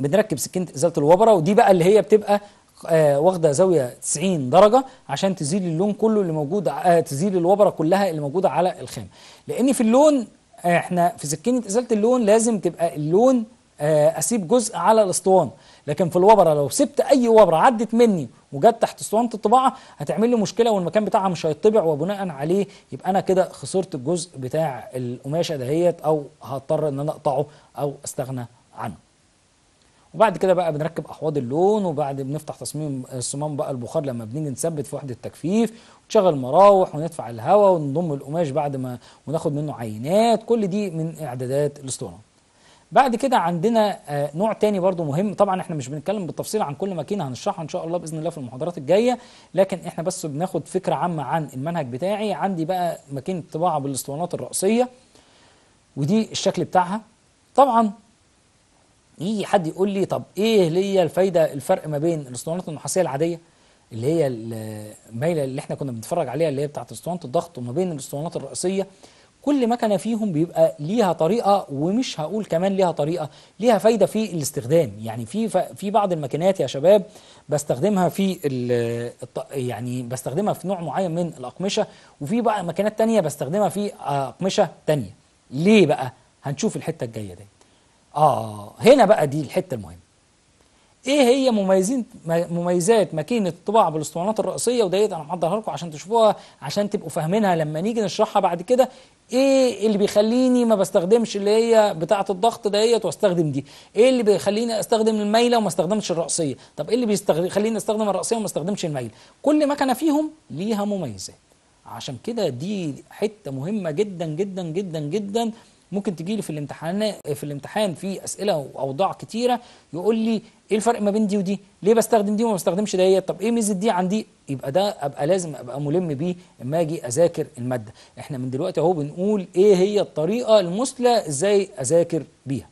بنركب سكينه ازاله الوبره ودي بقى اللي هي بتبقى آه واخده زاويه 90 درجه عشان تزيل اللون كله اللي موجود آه تزيل الوبره كلها اللي موجوده على الخام لان في اللون آه احنا في سكينه ازاله اللون لازم تبقى اللون آه، اسيب جزء على الاسطوانه لكن في الوبره لو سبت اي وبره عدت مني وجت تحت اسطوانه الطباعه هتعمل لي مشكله والمكان بتاعها مش هيطبع وبناء عليه يبقى انا كده خسرت الجزء بتاع القماشه دهيت او هضطر ان انا اقطعه او استغنى عنه وبعد كده بقى بنركب احواض اللون وبعد بنفتح تصميم الصمام بقى البخار لما بنيجي نثبت في وحده التجفيف وتشغل مراوح وندفع الهواء ونضم القماش بعد ما وناخد منه عينات كل دي من اعدادات الاسطوانه بعد كده عندنا آه، نوع تاني برضو مهم طبعا احنا مش بنتكلم بالتفصيل عن كل ماكينه هنشرحها ان شاء الله باذن الله في المحاضرات الجايه لكن احنا بس بناخد فكره عامه عن المنهج بتاعي عندي بقى ماكينه طباعه بالاسطوانات الراسيه ودي الشكل بتاعها طبعا يجي حد يقول لي طب ايه ليا الفايده الفرق ما بين الاسطوانات النحاسيه العاديه اللي هي المايله اللي احنا كنا بنتفرج عليها اللي هي بتاعت اسطوانه الضغط وما بين الاسطوانات الرئيسيه كل مكنه فيهم بيبقى ليها طريقه ومش هقول كمان ليها طريقه ليها فايده في الاستخدام يعني في في بعض الماكينات يا شباب بستخدمها في يعني بستخدمها في نوع معين من الاقمشه وفي بقى ماكينات تانية بستخدمها في اقمشه تانية ليه بقى هنشوف الحته الجايه دي آه هنا بقى دي الحتة المهمة إيه هي مميزين مميزات ماكينة الطباعة بالاسطوانات الرئيسية وديت إيه؟ أنا محضرها لكم عشان تشوفوها عشان تبقوا فاهمينها لما نيجي نشرحها بعد كده إيه اللي بيخليني ما بستخدمش اللي هي بتاعة الضغط ديت واستخدم دي إيه اللي بيخليني أستخدم المايلة وما استخدمش الرئيسية طب إيه اللي بيخليني أستخدم الرئيسية وما استخدمش المايلة كل مكنة فيهم ليها مميزات عشان كده دي حتة مهمة جدا جدا جدا جدا ممكن تجي لي في الامتحان في الامتحان في اسئله واوضاع كتيره يقول لي ايه الفرق ما بين دي ودي ليه بستخدم دي وما بستخدمش ديت طب ايه ميزه دي عن دي يبقى ده ابقى لازم ابقى ملم بيه اما اجي اذاكر الماده احنا من دلوقتي اهو بنقول ايه هي الطريقه المثلى ازاي اذاكر بيها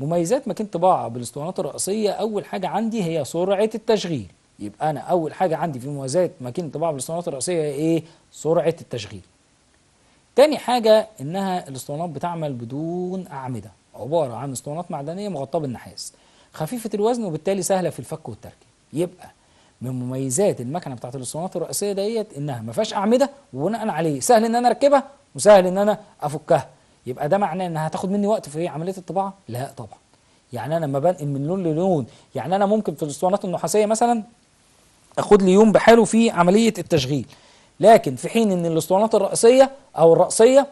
مميزات ماكينه طباعه بالاسطوانات الرئيسيه اول حاجه عندي هي سرعه التشغيل يبقى انا اول حاجه عندي في مميزات ماكينه طباعه بالاسطوانات الرئيسيه هي ايه سرعه التشغيل تاني حاجة إنها الاسطوانات بتعمل بدون أعمدة عبارة عن اسطوانات معدنية مغطاة بالنحاس خفيفة الوزن وبالتالي سهلة في الفك والتركيب يبقى من مميزات المكنة بتاعت الاسطوانات الرئيسية ديت إنها ما فيهاش أعمدة وبناء عليه سهل إن أنا أركبها وسهل إن أنا أفكها يبقى ده معناه إنها هتاخد مني وقت في عملية الطباعة؟ لا طبعا يعني أنا لما بنقل من لون للون يعني أنا ممكن في الاسطوانات النحاسية مثلا أخد لي يوم بحاله في عملية التشغيل لكن في حين ان الاسطوانات الرئيسيه او الرأسية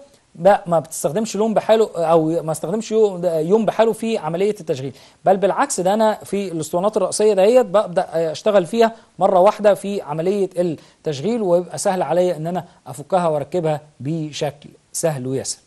ما بتستخدمش لون بحاله او ما استخدمش يوم بحاله في عمليه التشغيل بل بالعكس ده انا في الاسطوانات الراسيه دهيت ببدا اشتغل فيها مره واحده في عمليه التشغيل ويبقى سهل عليا ان انا افكها واركبها بشكل سهل ويسر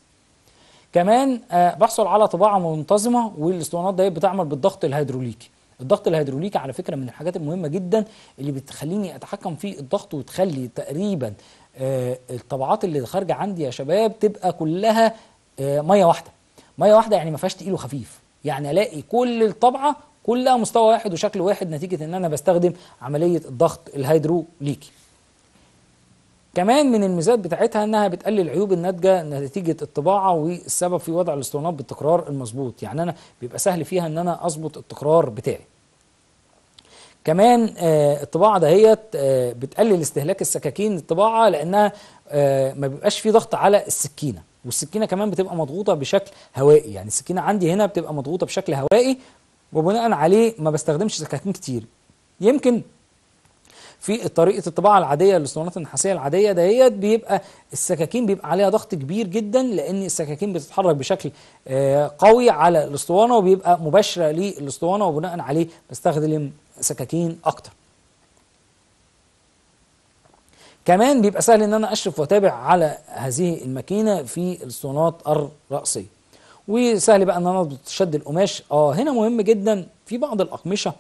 كمان آه، بحصل على طباعه منتظمه والاسطوانات ديت بتعمل بالضغط الهيدروليكي الضغط الهيدروليكي على فكره من الحاجات المهمه جدا اللي بتخليني اتحكم في الضغط وتخلي تقريبا آه، الطبعات اللي خارجه عندي يا شباب تبقى كلها آه، ميه واحده ميه واحده يعني ما فيهاش تقيل وخفيف يعني الاقي كل الطبعه كلها مستوى واحد وشكل واحد نتيجه ان انا بستخدم عمليه الضغط الهيدروليكي كمان من الميزات بتاعتها انها بتقلل عيوب الناتجه نتيجه الطباعه والسبب في وضع الاسطوانات بالتكرار المظبوط يعني انا بيبقى سهل فيها ان انا اظبط التكرار بتاعي كمان آه، الطباعه دهيت آه، بتقلل استهلاك السكاكين للطباعه لانها آه، ما بيبقاش في ضغط على السكينه والسكينه كمان بتبقى مضغوطه بشكل هوائي يعني السكينه عندي هنا بتبقى مضغوطه بشكل هوائي وبناء عليه ما بستخدمش سكاكين كتير يمكن في طريقه الطباعه العاديه الاسطوانات النحاسيه العاديه دهيت بيبقى السكاكين بيبقى عليها ضغط كبير جدا لان السكاكين بتتحرك بشكل آه، قوي على الاسطوانه وبيبقى مباشره للاسطوانه وبناء عليه بستخدم سكاكين اكتر كمان بيبقى سهل ان انا اشرف واتابع على هذه الماكينه في الاسطوانات الراسيه وسهل بقى ان انا اضبط شد القماش اه هنا مهم جدا في بعض الاقمشه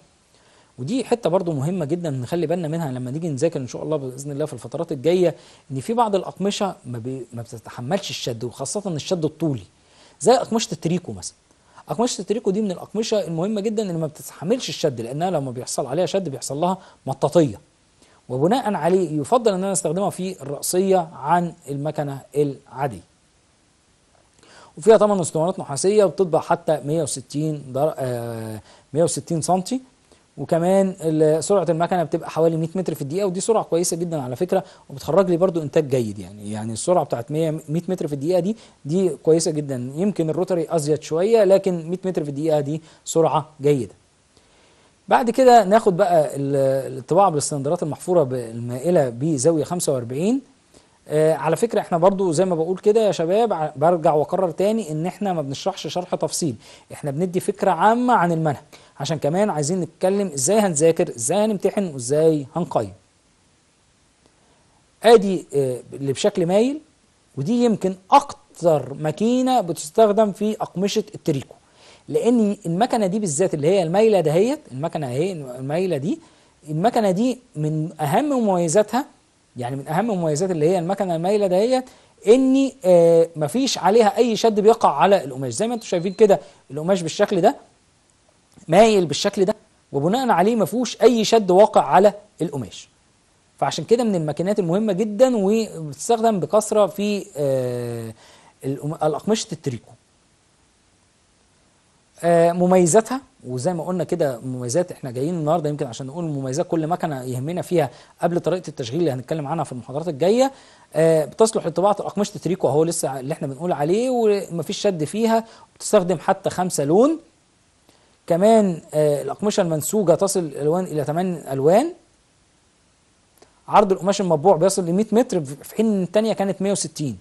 ودي حته برضو مهمه جدا نخلي بالنا منها لما نيجي نذاكر ان شاء الله باذن الله في الفترات الجايه ان في بعض الاقمشه ما, بي... ما بتتحملش الشد وخاصه الشد الطولي زي اقمشه التريكو مثلا اقمشه التريكو دي من الاقمشه المهمه جدا اللي ما بتتحملش الشد لانها لما بيحصل عليها شد بيحصل لها مطاطيه وبناء عليه يفضل ان انا استخدمها في الراسيه عن المكنه العاديه وفيها طبعا اسطوانات نحاسيه بتطبع حتى 160 در... آه 160 سم وكمان سرعه المكنه بتبقى حوالي 100 متر في الدقيقه ودي سرعه كويسه جدا على فكره وبتخرج لي برده انتاج جيد يعني يعني السرعه بتاعت 100 100 متر في الدقيقه دي دي كويسه جدا يمكن الروتري ازيد شويه لكن 100 متر في الدقيقه دي سرعه جيده بعد كده ناخد بقى الطباعه بالاستندرات المحفوره بالمائله بزاويه 45 آه على فكره احنا برضو زي ما بقول كده يا شباب برجع واكرر تاني ان احنا ما بنشرحش شرح تفصيل احنا بندي فكره عامه عن المنهج عشان كمان عايزين نتكلم ازاي هنذاكر ازاي هنمتحن وازاي هنقيم ادي آه، اللي بشكل مايل ودي يمكن اكتر ماكينه بتستخدم في اقمشه التريكو لان المكنه دي بالذات اللي هي المايله دهيت المكنه اهي المايله دي المكنه دي من اهم مميزاتها يعني من اهم مميزات اللي هي المكنه المايله دهيت ان آه مفيش عليها اي شد بيقع على القماش زي ما انتم شايفين كده القماش بالشكل ده مايل بالشكل ده وبناء عليه ما فيهوش اي شد واقع على القماش فعشان كده من الماكينات المهمه جدا وبتستخدم بكثره في آه الاقمشه التريكو آه مميزاتها وزي ما قلنا كده مميزات احنا جايين النهارده يمكن عشان نقول مميزات كل مكنه يهمنا فيها قبل طريقه التشغيل اللي هنتكلم عنها في المحاضرات الجايه آه بتصلح لطباعه اقمشه التريكو اهو لسه اللي احنا بنقول عليه ومفيش شد فيها بتستخدم حتى خمسه لون كمان آه، الأقمشة المنسوجة تصل الألوان إلى 8 ألوان عرض القماش المطبوع بيصل ل 100 متر في حين الثانية كانت 160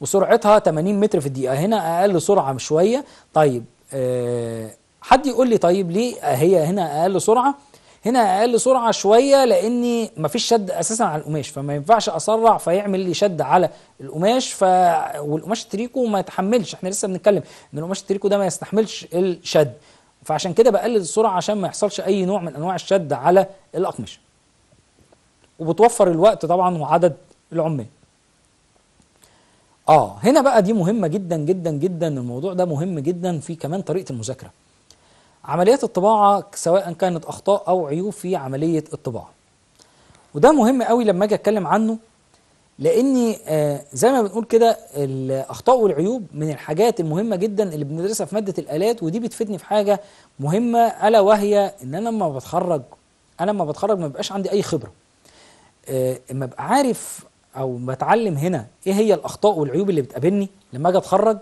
وسرعتها 80 متر في الدقيقة هنا أقل سرعة شوية طيب أه حد يقول لي طيب ليه هي هنا أقل سرعة هنا اقل سرعه شويه لاني مفيش شد اساسا على القماش فما ينفعش اسرع فيعمل لي شد على القماش ف والقماش التريكو ما يتحملش احنا لسه بنتكلم ان القماش التريكو ده ما يستحملش الشد فعشان كده بقلل السرعه عشان ما يحصلش اي نوع من انواع الشد على الاقمشه وبتوفر الوقت طبعا وعدد العمال اه هنا بقى دي مهمه جدا جدا جدا الموضوع ده مهم جدا في كمان طريقه المذاكره عمليات الطباعة سواء كانت أخطاء أو عيوب في عملية الطباعة وده مهم قوي لما أجي أتكلم عنه لأني آه، زي ما بنقول كده الأخطاء والعيوب من الحاجات المهمة جدا اللي بندرسها في مادة الآلات ودي بتفيدني في حاجة مهمة ألا وهي إن أنا لما بتخرج أنا لما بتخرج ما بيبقاش عندي أي خبرة اما آه، ابقى عارف او بتعلم هنا ايه هي الاخطاء والعيوب اللي بتقابلني لما اجي اتخرج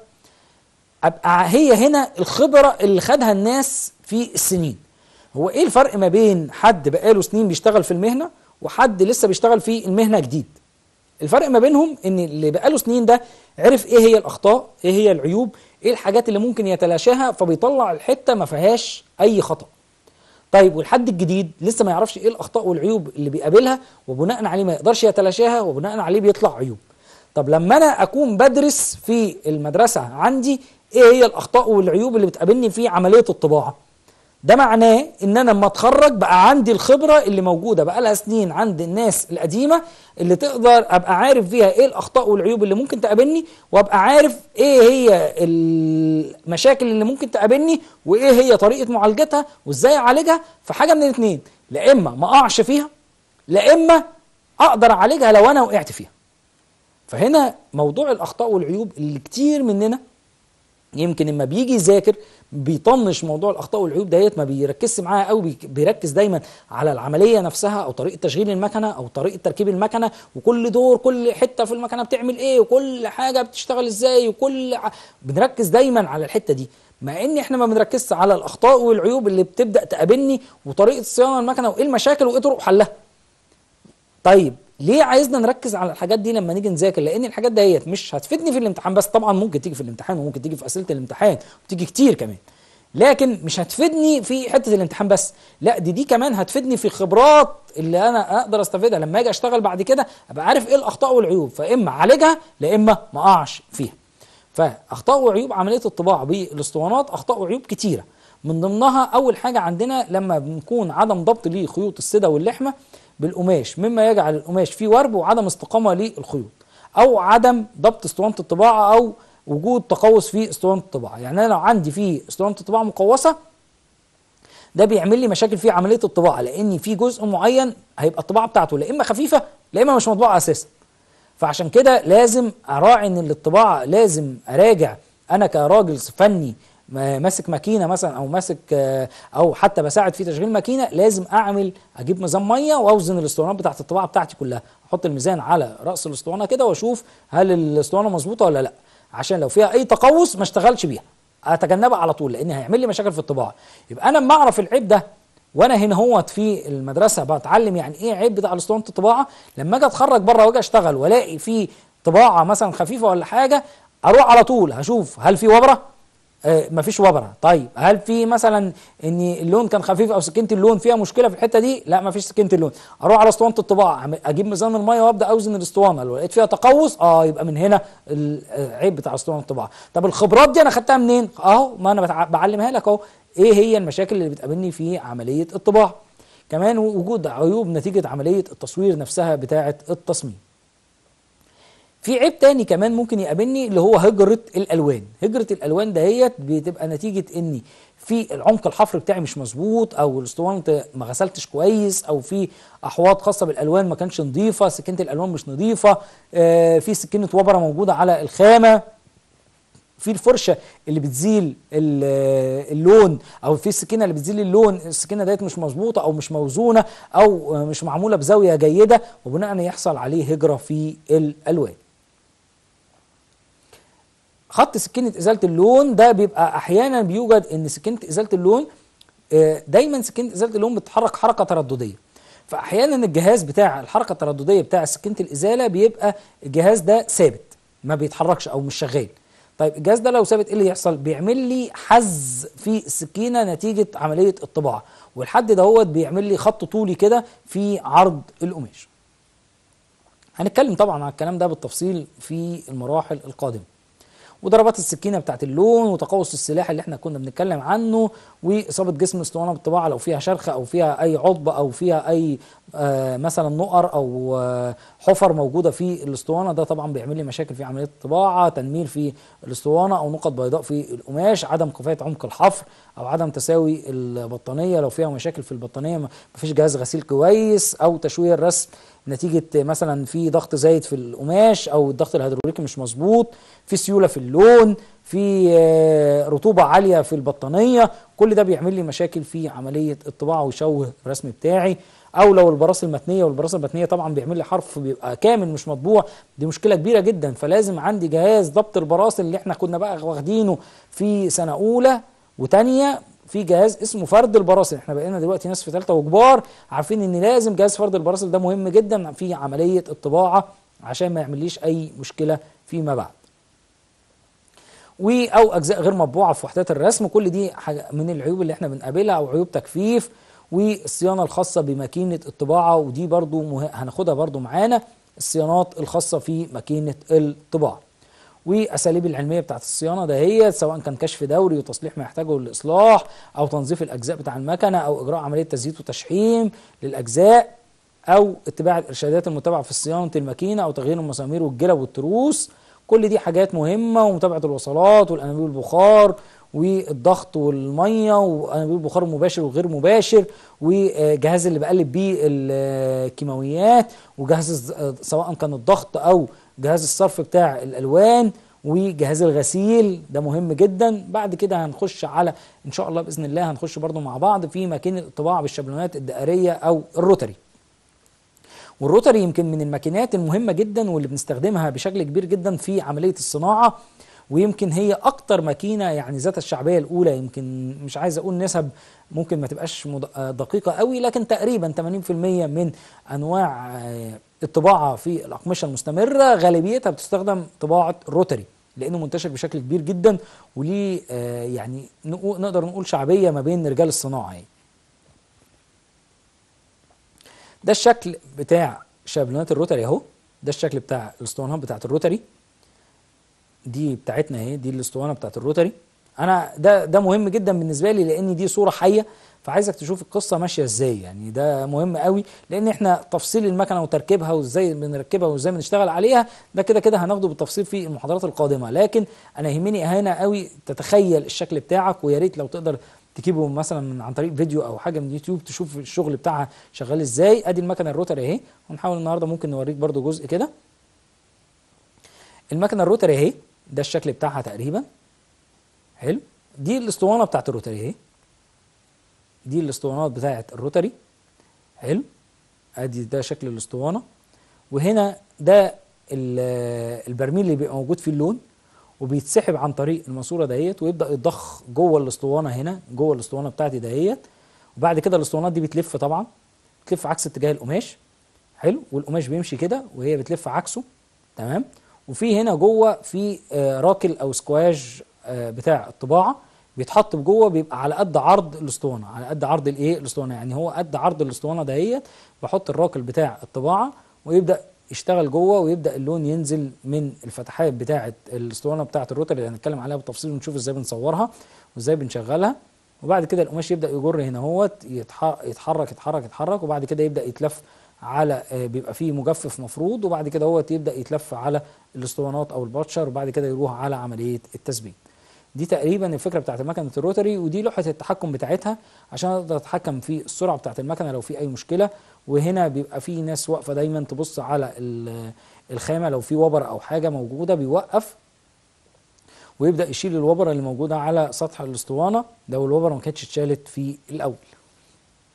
ابقى هي هنا الخبره اللي خدها الناس في السنين هو ايه الفرق ما بين حد بقاله سنين بيشتغل في المهنه وحد لسه بيشتغل في المهنه جديد الفرق ما بينهم ان اللي بقاله سنين ده عرف ايه هي الاخطاء ايه هي العيوب ايه الحاجات اللي ممكن يتلاشاها فبيطلع الحته ما فيهاش اي خطا طيب والحد الجديد لسه ما يعرفش ايه الاخطاء والعيوب اللي بيقابلها وبناء عليه ما يقدرش يتلاشاها وبناء عليه بيطلع عيوب طب لما انا اكون بدرس في المدرسه عندي ايه هي الاخطاء والعيوب اللي بتقابلني في عمليه الطباعه ده معناه ان انا لما اتخرج بقى عندي الخبره اللي موجوده بقى لها سنين عند الناس القديمه اللي تقدر ابقى عارف فيها ايه الاخطاء والعيوب اللي ممكن تقابلني وابقى عارف ايه هي المشاكل اللي ممكن تقابلني وايه هي طريقه معالجتها وازاي اعالجها في حاجه من الاثنين لا اما ما اقعش فيها لا اما اقدر اعالجها لو انا وقعت فيها فهنا موضوع الاخطاء والعيوب اللي كتير مننا يمكن اما بيجي يذاكر بيطنش موضوع الاخطاء والعيوب ديت ما بيركزش معاها قوي بيركز دايما على العمليه نفسها او طريقه تشغيل المكنه او طريقه تركيب المكنه وكل دور كل حته في المكنه بتعمل ايه وكل حاجه بتشتغل ازاي وكل ع... بنركز دايما على الحته دي مع ان احنا ما بنركزش على الاخطاء والعيوب اللي بتبدا تقابلني وطريقه صيانه المكنه وايه المشاكل وايه طرق حلها طيب ليه عايزنا نركز على الحاجات دي لما نيجي نذاكر لان الحاجات ديت مش هتفيدني في الامتحان بس طبعا ممكن تيجي في الامتحان وممكن تيجي في اسئله الامتحان وتيجي كتير كمان لكن مش هتفيدني في حته الامتحان بس لا دي دي كمان هتفيدني في خبرات اللي انا اقدر استفيدها لما اجي اشتغل بعد كده ابقى عارف ايه الاخطاء والعيوب فاما اعالجها لا اما ما اقعش فيها فاخطاء وعيوب عمليه الطباعه بالاسطوانات اخطاء وعيوب كتيره من ضمنها اول حاجه عندنا لما بنكون عدم ضبط لخيوط السده واللحمه بالقماش مما يجعل القماش فيه ورب وعدم استقامه للخيوط او عدم ضبط اسطوانه الطباعه او وجود تقوس في اسطوانه الطباعه يعني انا لو عندي في اسطوانه الطباعه مقوسه ده بيعمل لي مشاكل في عمليه الطباعه لان في جزء معين هيبقى الطباعه بتاعته لا اما خفيفه لا اما مش مطبوعه اساسا فعشان كده لازم اراعي ان الطباعه لازم اراجع انا كراجل فني ماسك ماكينه مثلا او ماسك آه، او حتى بساعد في تشغيل ماكينه لازم اعمل اجيب ميزان ميه واوزن الاسطوانات بتاعت الطباعه بتاعتي كلها احط الميزان على راس الاسطوانه كده واشوف هل الاسطوانه مظبوطه ولا لا عشان لو فيها اي تقوس ما اشتغلش بيها اتجنبها على طول لان هيعمل لي مشاكل في الطباعه يبقى انا لما اعرف العيب ده وانا هنا هوت في المدرسه بتعلم يعني ايه عيب بتاع اسطوانه الطباعه لما اجي اتخرج بره واجي اشتغل والاقي في طباعه مثلا خفيفه ولا حاجه اروح على طول هشوف هل في وبره آه، مفيش وبره طيب هل في مثلا ان اللون كان خفيف او سكينه اللون فيها مشكله في الحته دي لا مفيش سكينه اللون اروح على اسطوانه الطباعه اجيب ميزان الميه وابدا اوزن الاسطوانه لو لقيت فيها تقوس اه يبقى من هنا العيب بتاع اسطوانه الطباعه طب الخبرات دي انا خدتها منين اهو ما انا بعلمها لك اهو ايه هي المشاكل اللي بتقابلني في عمليه الطباعه كمان وجود عيوب نتيجه عمليه التصوير نفسها بتاعه التصميم في عيب تاني كمان ممكن يقابلني اللي هو هجره الالوان هجره الالوان دهيت بتبقى نتيجه اني في العمق الحفر بتاعي مش مظبوط او الاسطوانه ما غسلتش كويس او في احواض خاصه بالالوان ما كانش نظيفه سكينه الالوان مش نظيفه آه، في سكينه وبره موجوده على الخامه في الفرشه اللي بتزيل آه، اللون او في السكينه اللي بتزيل اللون السكينه ديت مش مظبوطه او مش موزونه او مش معموله بزاويه جيده وبناء يحصل عليه هجره في الالوان خط سكينه ازاله اللون ده بيبقى احيانا بيوجد ان سكينه ازاله اللون آه، دايما سكينه ازاله اللون بتتحرك حركه تردديه فاحيانا الجهاز بتاع الحركه التردديه بتاع سكينه الازاله بيبقى الجهاز ده ثابت ما بيتحركش او مش شغال طيب الجهاز ده لو ثابت ايه اللي يحصل بيعمل لي حز في السكينه نتيجه عمليه الطباعه والحد ده هو بيعمل لي خط طولي كده في عرض القماش هنتكلم طبعا عن الكلام ده بالتفصيل في المراحل القادمه وضربات السكينه بتاعت اللون وتقوس السلاح اللي احنا كنا بنتكلم عنه واصابه جسم اسطوانه بالطباعه لو فيها شرخ او فيها اي عضب او فيها اي آه، مثلا نقر او آه، حفر موجوده في الاسطوانه ده طبعا بيعمل لي مشاكل في عمليه الطباعه تنميل في الاسطوانه او نقط بيضاء في القماش عدم كفايه عمق الحفر او عدم تساوي البطانيه لو فيها مشاكل في البطانيه مفيش جهاز غسيل كويس او تشويه الرسم نتيجه مثلا في ضغط زايد في القماش او الضغط الهيدروليكي مش مظبوط في سيوله في اللون في آه، رطوبه عاليه في البطانيه كل ده بيعمل لي مشاكل في عمليه الطباعه ويشوه الرسم بتاعي او لو البراس المتنيه والبراس المتنيه طبعا بيعمل لي حرف بيبقى كامل مش مطبوع دي مشكله كبيره جدا فلازم عندي جهاز ضبط البراس اللي احنا كنا بقى واخدينه في سنه اولى وتانية في جهاز اسمه فرد البراسل احنا بقينا دلوقتي ناس في ثالثه وكبار عارفين ان لازم جهاز فرد البراسل ده مهم جدا في عمليه الطباعه عشان ما يعمليش اي مشكله فيما بعد و او اجزاء غير مطبوعه في وحدات الرسم كل دي حاجة من العيوب اللي احنا بنقابلها او عيوب تجفيف والصيانه الخاصه بماكينه الطباعه ودي برضو مه... هناخدها برضو معانا الصيانات الخاصه في ماكينه الطباعه واساليب العلميه بتاعه الصيانه دهيت سواء كان كشف دوري وتصليح ما يحتاجه للاصلاح او تنظيف الاجزاء بتاع المكنه او اجراء عمليه تزييت وتشحيم للاجزاء او اتباع الارشادات المتبعه في صيانه الماكينه او تغيير المسامير والجلب والتروس كل دي حاجات مهمه ومتابعه الوصلات والانابيب البخار والضغط والميه وانابيب البخار المباشر وغير مباشر وجهاز اللي بقلب بيه الكيماويات وجهاز سواء كان الضغط او جهاز الصرف بتاع الالوان وجهاز الغسيل ده مهم جدا بعد كده هنخش على ان شاء الله باذن الله هنخش برضو مع بعض في ماكينه الطباعه بالشابلونات الدائريه او الروتري والروتري يمكن من الماكينات المهمه جدا واللي بنستخدمها بشكل كبير جدا في عمليه الصناعه ويمكن هي اكتر ماكينه يعني ذات الشعبيه الاولى يمكن مش عايز اقول نسب ممكن ما تبقاش دقيقه قوي لكن تقريبا 80% من انواع الطباعه في الاقمشه المستمره غالبيتها بتستخدم طباعه روتري لانه منتشر بشكل كبير جدا وليه آه، يعني نقدر نقول شعبيه ما بين رجال الصناعه يعني. ده الشكل بتاع شابلونات الروتري اهو ده الشكل بتاع الاسطوانات بتاعت الروتري دي بتاعتنا اهي دي الاسطوانه بتاعت الروتري انا ده ده مهم جدا بالنسبه لي لان دي صوره حيه فعايزك تشوف القصه ماشيه ازاي يعني ده مهم قوي لان احنا تفصيل المكنه وتركيبها وازاي بنركبها وازاي بنشتغل عليها ده كده كده هناخده بالتفصيل في المحاضرات القادمه لكن انا يهمني هنا قوي تتخيل الشكل بتاعك ويا ريت لو تقدر تجيبه مثلا من عن طريق فيديو او حاجه من يوتيوب تشوف الشغل بتاعها شغال ازاي ادي المكنه الروتر اهي ونحاول النهارده ممكن نوريك برده جزء كده المكنه الروتر اهي ده الشكل بتاعها تقريبا حلو دي الاسطوانه بتاعت الروتري اهي دي الاسطوانات بتاعت الروتري حلو ادي ده شكل الاسطوانه وهنا ده البرميل اللي بيبقى موجود فيه اللون وبيتسحب عن طريق الماسوره دهيت ويبدا يتضخ جوه الاسطوانه هنا جوه الاسطوانه بتاعتي دهيت وبعد كده الاسطوانات دي بتلف طبعا بتلف عكس اتجاه القماش حلو والقماش بيمشي كده وهي بتلف عكسه تمام وفي هنا جوه في آه، راكل او سكواج آه، بتاع الطباعه بيتحط بجوه بيبقى على قد عرض الاسطوانه على قد عرض الايه الاسطوانه يعني هو قد عرض الاسطوانه دهيت بحط الراكل بتاع الطباعه ويبدا يشتغل جوه ويبدا اللون ينزل من الفتحات بتاعه الاسطوانه بتاعه الروتر اللي هنتكلم عليها بالتفصيل ونشوف ازاي بنصورها وازاي بنشغلها وبعد كده القماش يبدا يجر هنا اهوت يتحرك يتحرك يتحرك وبعد كده يبدا يتلف على آه، بيبقى فيه مجفف مفروض وبعد كده هو يبدا يتلف على الاسطوانات او الباتشر وبعد كده يروح على عمليه التثبيت دي تقريبا الفكره بتاعت مكنه الروتري ودي لوحه التحكم بتاعتها عشان اقدر اتحكم في السرعه بتاعت المكنه لو في اي مشكله وهنا بيبقى في ناس واقفه دايما تبص على الخامه لو في وبر او حاجه موجوده بيوقف ويبدا يشيل الوبره اللي موجوده على سطح الاسطوانه لو الوبره ما كانتش اتشالت في الاول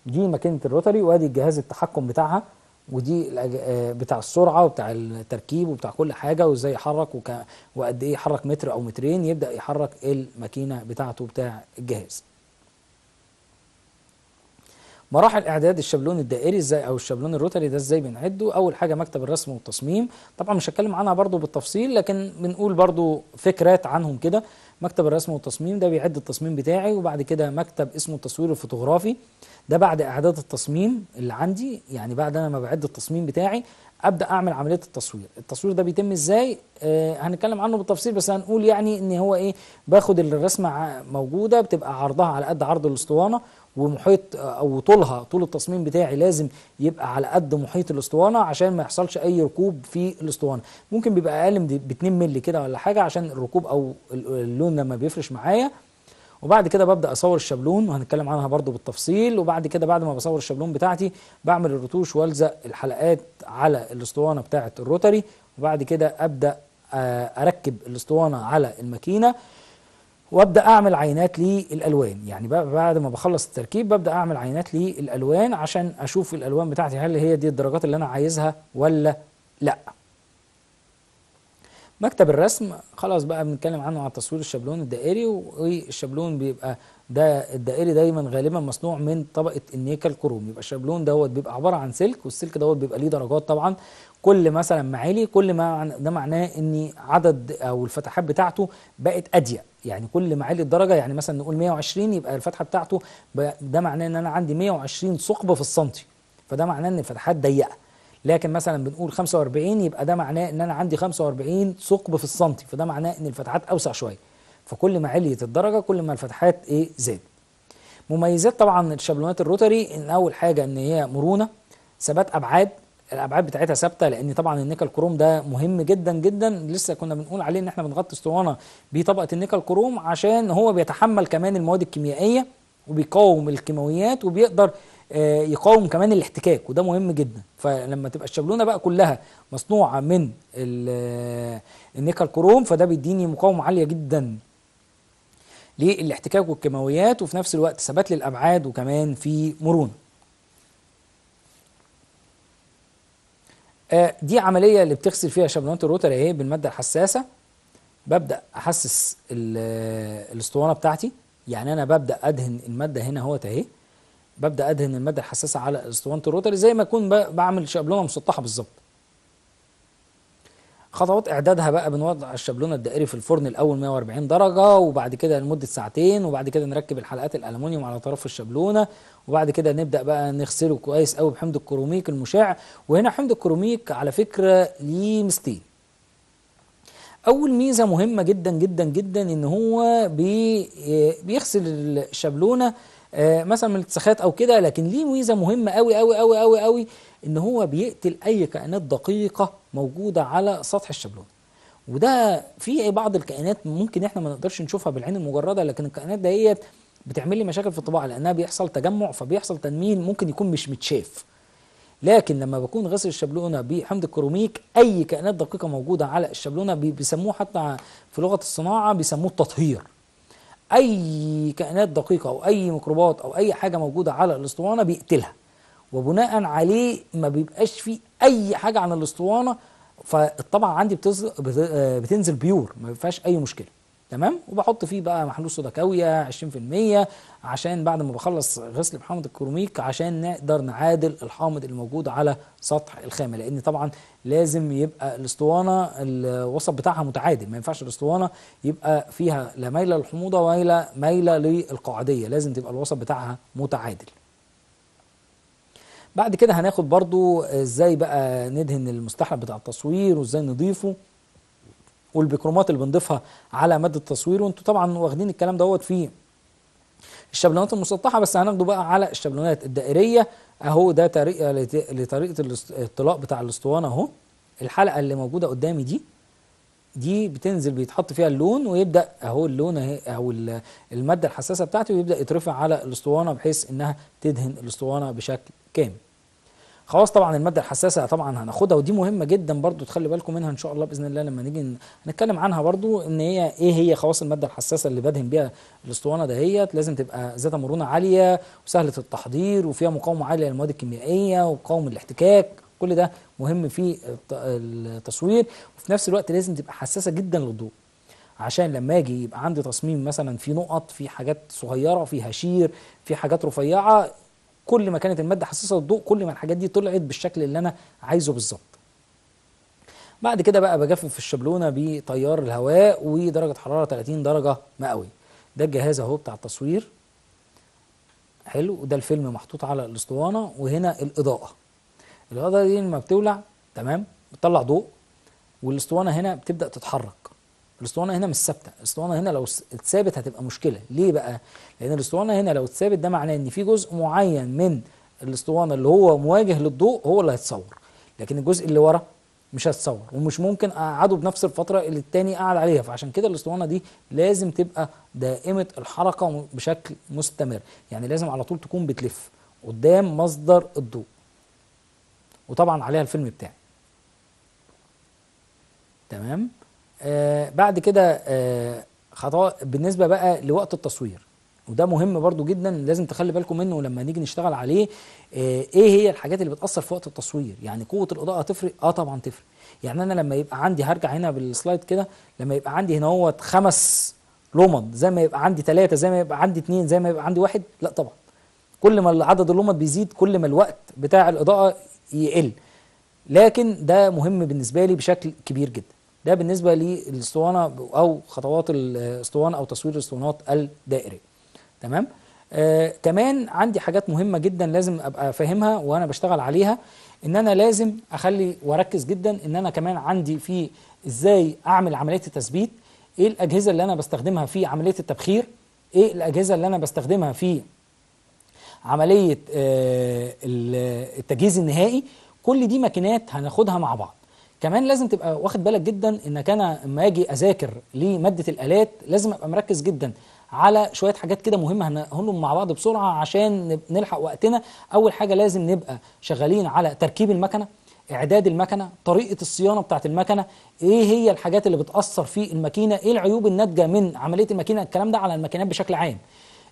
دي مكنه الروتري وادي الجهاز التحكم بتاعها ودي آه، بتاع السرعه وبتاع التركيب وبتاع كل حاجه وازاي يحرك وك... وقد ايه يحرك متر او مترين يبدا يحرك الماكينه بتاعته بتاع الجهاز مراحل اعداد الشابلون الدائري ازاي او الشابلون الروتري ده ازاي بنعده اول حاجه مكتب الرسم والتصميم طبعا مش هتكلم عنها برضو بالتفصيل لكن بنقول برضو فكرات عنهم كده مكتب الرسم والتصميم ده بيعد التصميم بتاعي وبعد كده مكتب اسمه التصوير الفوتوغرافي ده بعد اعداد التصميم اللي عندي يعني بعد انا ما بعد التصميم بتاعي ابدا اعمل عمليه التصوير التصوير ده بيتم ازاي آه هنتكلم عنه بالتفصيل بس هنقول يعني ان هو ايه باخد الرسمه موجوده بتبقى عرضها على قد عرض الاسطوانه ومحيط آه، او طولها طول التصميم بتاعي لازم يبقى على قد محيط الاسطوانه عشان ما يحصلش اي ركوب في الاسطوانه ممكن بيبقى اقل ب 2 مللي كده ولا حاجه عشان الركوب او اللون لما بيفرش معايا وبعد كده ببدا اصور الشابلون وهنتكلم عنها برده بالتفصيل وبعد كده بعد ما بصور الشابلون بتاعتي بعمل الرتوش والزق الحلقات على الاسطوانه بتاعه الروتري وبعد كده ابدا آه، اركب الاسطوانه على الماكينه وابدا اعمل عينات للالوان يعني بعد ما بخلص التركيب ببدا اعمل عينات للالوان عشان اشوف الالوان بتاعتي هل هي دي الدرجات اللي انا عايزها ولا لا مكتب الرسم خلاص بقى بنتكلم عنه على تصوير الشابلون الدائري والشابلون بيبقى ده الدائري دايما غالبا مصنوع من طبقه النيكل كروم يبقى الشابلون دوت بيبقى عباره عن سلك والسلك دوت بيبقى ليه درجات طبعا كل مثلا معالي كل ما ده معناه ان عدد او الفتحات بتاعته بقت اضيق يعني كل معالي الدرجه يعني مثلا نقول 120 يبقى الفتحه بتاعته ده معناه ان انا عندي 120 ثقب في السنتي فده معناه ان الفتحات ضيقه لكن مثلا بنقول 45 يبقى ده معناه ان انا عندي 45 ثقب في السنتي فده معناه ان الفتحات اوسع شويه فكل ما عليت الدرجه كل ما الفتحات ايه زاد مميزات طبعا الشابلونات الروتري ان اول حاجه ان هي مرونه ثبات ابعاد الابعاد بتاعتها ثابته لان طبعا النيكل كروم ده مهم جدا جدا لسه كنا بنقول عليه ان احنا بنغطي اسطوانه بطبقه النيكل كروم عشان هو بيتحمل كمان المواد الكيميائيه وبيقاوم الكيماويات وبيقدر آه، يقاوم كمان الاحتكاك وده مهم جدا فلما تبقى الشبلونه بقى كلها مصنوعه من آه، النيكل كروم فده بيديني مقاومه عاليه جدا للاحتكاك والكيماويات وفي نفس الوقت ثبات للابعاد وكمان في مرونه آه، دي عمليه اللي بتغسل فيها شابلونات الروتر اهي بالماده الحساسه ببدا احسس الاسطوانه بتاعتي يعني انا ببدا ادهن الماده هنا اهوت اهي ببدا ادهن الماده الحساسه على اسطوانه الروتري زي ما اكون بعمل شابلونه مسطحه بالظبط خطوات اعدادها بقى بنوضع الشابلونه الدائري في الفرن الاول 140 درجه وبعد كده لمده ساعتين وبعد كده نركب الحلقات الالومنيوم على طرف الشابلونه وبعد كده نبدا بقى نغسله كويس قوي بحمض الكروميك المشع وهنا حمض الكروميك على فكره ليه مستين اول ميزه مهمه جدا جدا جدا ان هو بيغسل الشابلونه آه، مثلا من الاتساخات او كده لكن ليه ميزه مهمه قوي قوي قوي قوي قوي ان هو بيقتل اي كائنات دقيقه موجوده على سطح الشبلون وده في بعض الكائنات ممكن احنا ما نقدرش نشوفها بالعين المجرده لكن الكائنات ديت بتعمل لي مشاكل في الطباعه لانها بيحصل تجمع فبيحصل تنميل ممكن يكون مش متشاف لكن لما بكون غسل الشبلونه بحمض الكروميك اي كائنات دقيقه موجوده على الشبلونه بيسموه حتى في لغه الصناعه بيسموه التطهير اي كائنات دقيقه او اي ميكروبات او اي حاجه موجوده على الاسطوانه بيقتلها وبناء عليه ما بيبقاش فيه اي حاجه عن الاسطوانه فالطبعه عندي آه، بتنزل بيور ما فيهاش اي مشكله تمام وبحط فيه بقى محلول صودا كاويه 20% عشان بعد ما بخلص غسل بحامض الكروميك عشان نقدر نعادل الحامض اللي موجود على سطح الخامه لان طبعا لازم يبقى الاسطوانه الوسط بتاعها متعادل ما ينفعش الاسطوانه يبقى فيها لا مايله للحموضه ولا مايله للقاعديه لازم تبقى الوسط بتاعها متعادل بعد كده هناخد برضو ازاي بقى ندهن المستحلب بتاع التصوير وازاي نضيفه والبيكرومات اللي بنضيفها على ماده التصوير وانتوا طبعا واخدين الكلام دوت في الشبلونات المسطحه بس هناخده بقى على الشبلونات الدائريه اهو ده طريقه لطريقه الاطلاق بتاع الاسطوانه اهو الحلقه اللي موجوده قدامي دي دي بتنزل بيتحط فيها اللون ويبدا اهو اللون اهي او الماده الحساسه بتاعته ويبدا يترفع على الاسطوانه بحيث انها تدهن الاسطوانه بشكل كامل خلاص طبعا الماده الحساسه طبعا هناخدها ودي مهمه جدا برضو تخلي بالكم منها ان شاء الله باذن الله لما نيجي نتكلم عنها برضو ان هي ايه هي خواص الماده الحساسه اللي بدهن بيها الاسطوانه دهيت لازم تبقى ذات مرونه عاليه وسهله التحضير وفيها مقاومه عاليه للمواد الكيميائيه ومقاوم الاحتكاك كل ده مهم في التصوير وفي نفس الوقت لازم تبقى حساسه جدا للضوء عشان لما اجي يبقى عندي تصميم مثلا في نقط في حاجات صغيره في هشير في حاجات رفيعه كل ما كانت الماده حساسه للضوء كل ما الحاجات دي طلعت بالشكل اللي انا عايزه بالظبط بعد كده بقى بجفف الشبلونه بتيار الهواء ودرجه حراره 30 درجه مئويه ده الجهاز اهو بتاع التصوير حلو وده الفيلم محطوط على الاسطوانه وهنا الاضاءه الاضاءه دي لما بتولع تمام بتطلع ضوء والاسطوانه هنا بتبدا تتحرك الاسطوانه هنا مش ثابته الاسطوانه هنا لو اتثابت هتبقى مشكله ليه بقى لان الاسطوانه هنا لو اتثابت ده معناه ان في جزء معين من الاسطوانه اللي هو مواجه للضوء هو اللي هيتصور لكن الجزء اللي ورا مش هتصور ومش ممكن اقعده بنفس الفتره اللي التاني قعد عليها فعشان كده الاسطوانه دي لازم تبقى دائمه الحركه بشكل مستمر يعني لازم على طول تكون بتلف قدام مصدر الضوء وطبعا عليها الفيلم بتاعي تمام آه، بعد كده آه، خطا بالنسبة بقى لوقت التصوير وده مهم برضو جدا لازم تخلي بالكم منه لما نيجي نشتغل عليه آه، ايه هي الحاجات اللي بتأثر في وقت التصوير يعني قوة الإضاءة تفرق اه طبعا تفرق يعني انا لما يبقى عندي هرجع هنا بالسلايد كده لما يبقى عندي هنا هو خمس لمض زي ما يبقى عندي ثلاثة زي ما يبقى عندي اثنين زي ما يبقى عندي واحد لا طبعا كل ما عدد اللمض بيزيد كل ما الوقت بتاع الإضاءة يقل لكن ده مهم بالنسبة لي بشكل كبير جدا ده بالنسبه للاسطوانه او خطوات الاسطوانه او تصوير الاسطوانات الدائريه تمام آه كمان عندي حاجات مهمه جدا لازم ابقى فاهمها وانا بشتغل عليها ان انا لازم اخلي واركز جدا ان انا كمان عندي في ازاي اعمل عمليه التثبيت ايه الاجهزه اللي انا بستخدمها في عمليه التبخير ايه الاجهزه اللي انا بستخدمها في عمليه آه التجهيز النهائي كل دي ماكينات هناخدها مع بعض كمان لازم تبقى واخد بالك جدا انك انا لما اجي اذاكر لماده الالات لازم ابقى مركز جدا على شويه حاجات كده مهمه هنقولهم مع بعض بسرعه عشان نلحق وقتنا اول حاجه لازم نبقى شغالين على تركيب المكنه اعداد المكنه طريقه الصيانه بتاعه المكنه ايه هي الحاجات اللي بتاثر في الماكينه ايه العيوب الناتجه من عمليه الماكينه الكلام ده على الماكينات بشكل عام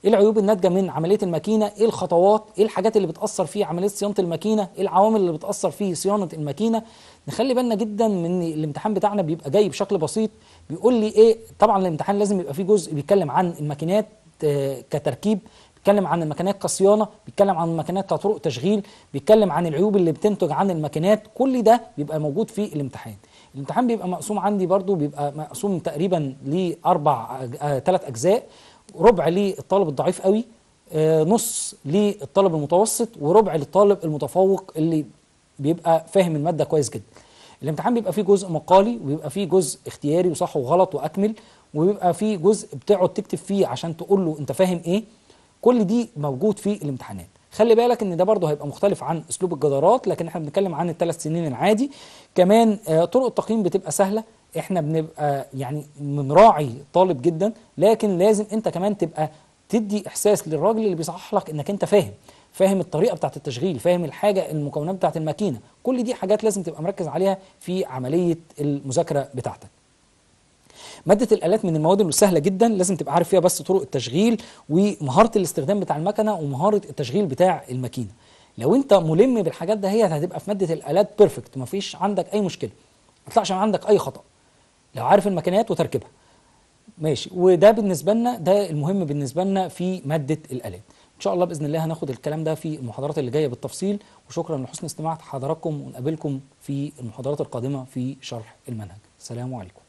ايه العيوب الناتجه من عمليه الماكينه ايه الخطوات ايه الحاجات اللي بتاثر في عمليه صيانه الماكينه ايه العوامل اللي بتاثر في صيانه الماكينه نخلي بالنا جدا من الامتحان بتاعنا بيبقى جاي بشكل بسيط بيقول لي ايه طبعا الامتحان لازم يبقى فيه جزء بيتكلم عن الماكينات آه، كتركيب بيتكلم عن الماكينات كصيانه بيتكلم عن الماكينات كطرق تشغيل بيتكلم عن العيوب اللي بتنتج عن الماكينات كل ده بيبقى موجود في الامتحان الامتحان بيبقى مقسوم عندي برضو بيبقى مقسوم تقريبا لاربع ثلاث آه، آه، اجزاء ربع للطالب الضعيف قوي آه، نص للطالب المتوسط وربع للطالب المتفوق اللي بيبقى فاهم الماده كويس جدا الامتحان بيبقى فيه جزء مقالي وبيبقى فيه جزء اختياري وصح وغلط واكمل وبيبقى فيه جزء بتقعد تكتب فيه عشان تقول له انت فاهم ايه كل دي موجود في الامتحانات خلي بالك ان ده برضه هيبقى مختلف عن اسلوب الجدارات لكن احنا بنتكلم عن الثلاث سنين العادي كمان آه، طرق التقييم بتبقى سهله احنا بنبقى يعني بنراعي طالب جدا لكن لازم انت كمان تبقى تدي احساس للراجل اللي بيصحح لك انك انت فاهم فاهم الطريقه بتاعت التشغيل فاهم الحاجه المكونات بتاعت الماكينه كل دي حاجات لازم تبقى مركز عليها في عمليه المذاكره بتاعتك مادة الآلات من المواد السهلة جدا لازم تبقى عارف فيها بس طرق التشغيل ومهارة الاستخدام بتاع المكنة ومهارة التشغيل بتاع الماكينة لو انت ملم بالحاجات ده هي هتبقى في مادة الآلات بيرفكت مفيش عندك أي مشكلة ما يطلعش عندك أي خطأ لو عارف المكانات وتركيبها ماشي وده بالنسبه لنا ده المهم بالنسبه لنا في ماده الالات ان شاء الله باذن الله هناخد الكلام ده في المحاضرات اللي جايه بالتفصيل وشكرا لحسن استماع حضراتكم ونقابلكم في المحاضرات القادمه في شرح المنهج سلام عليكم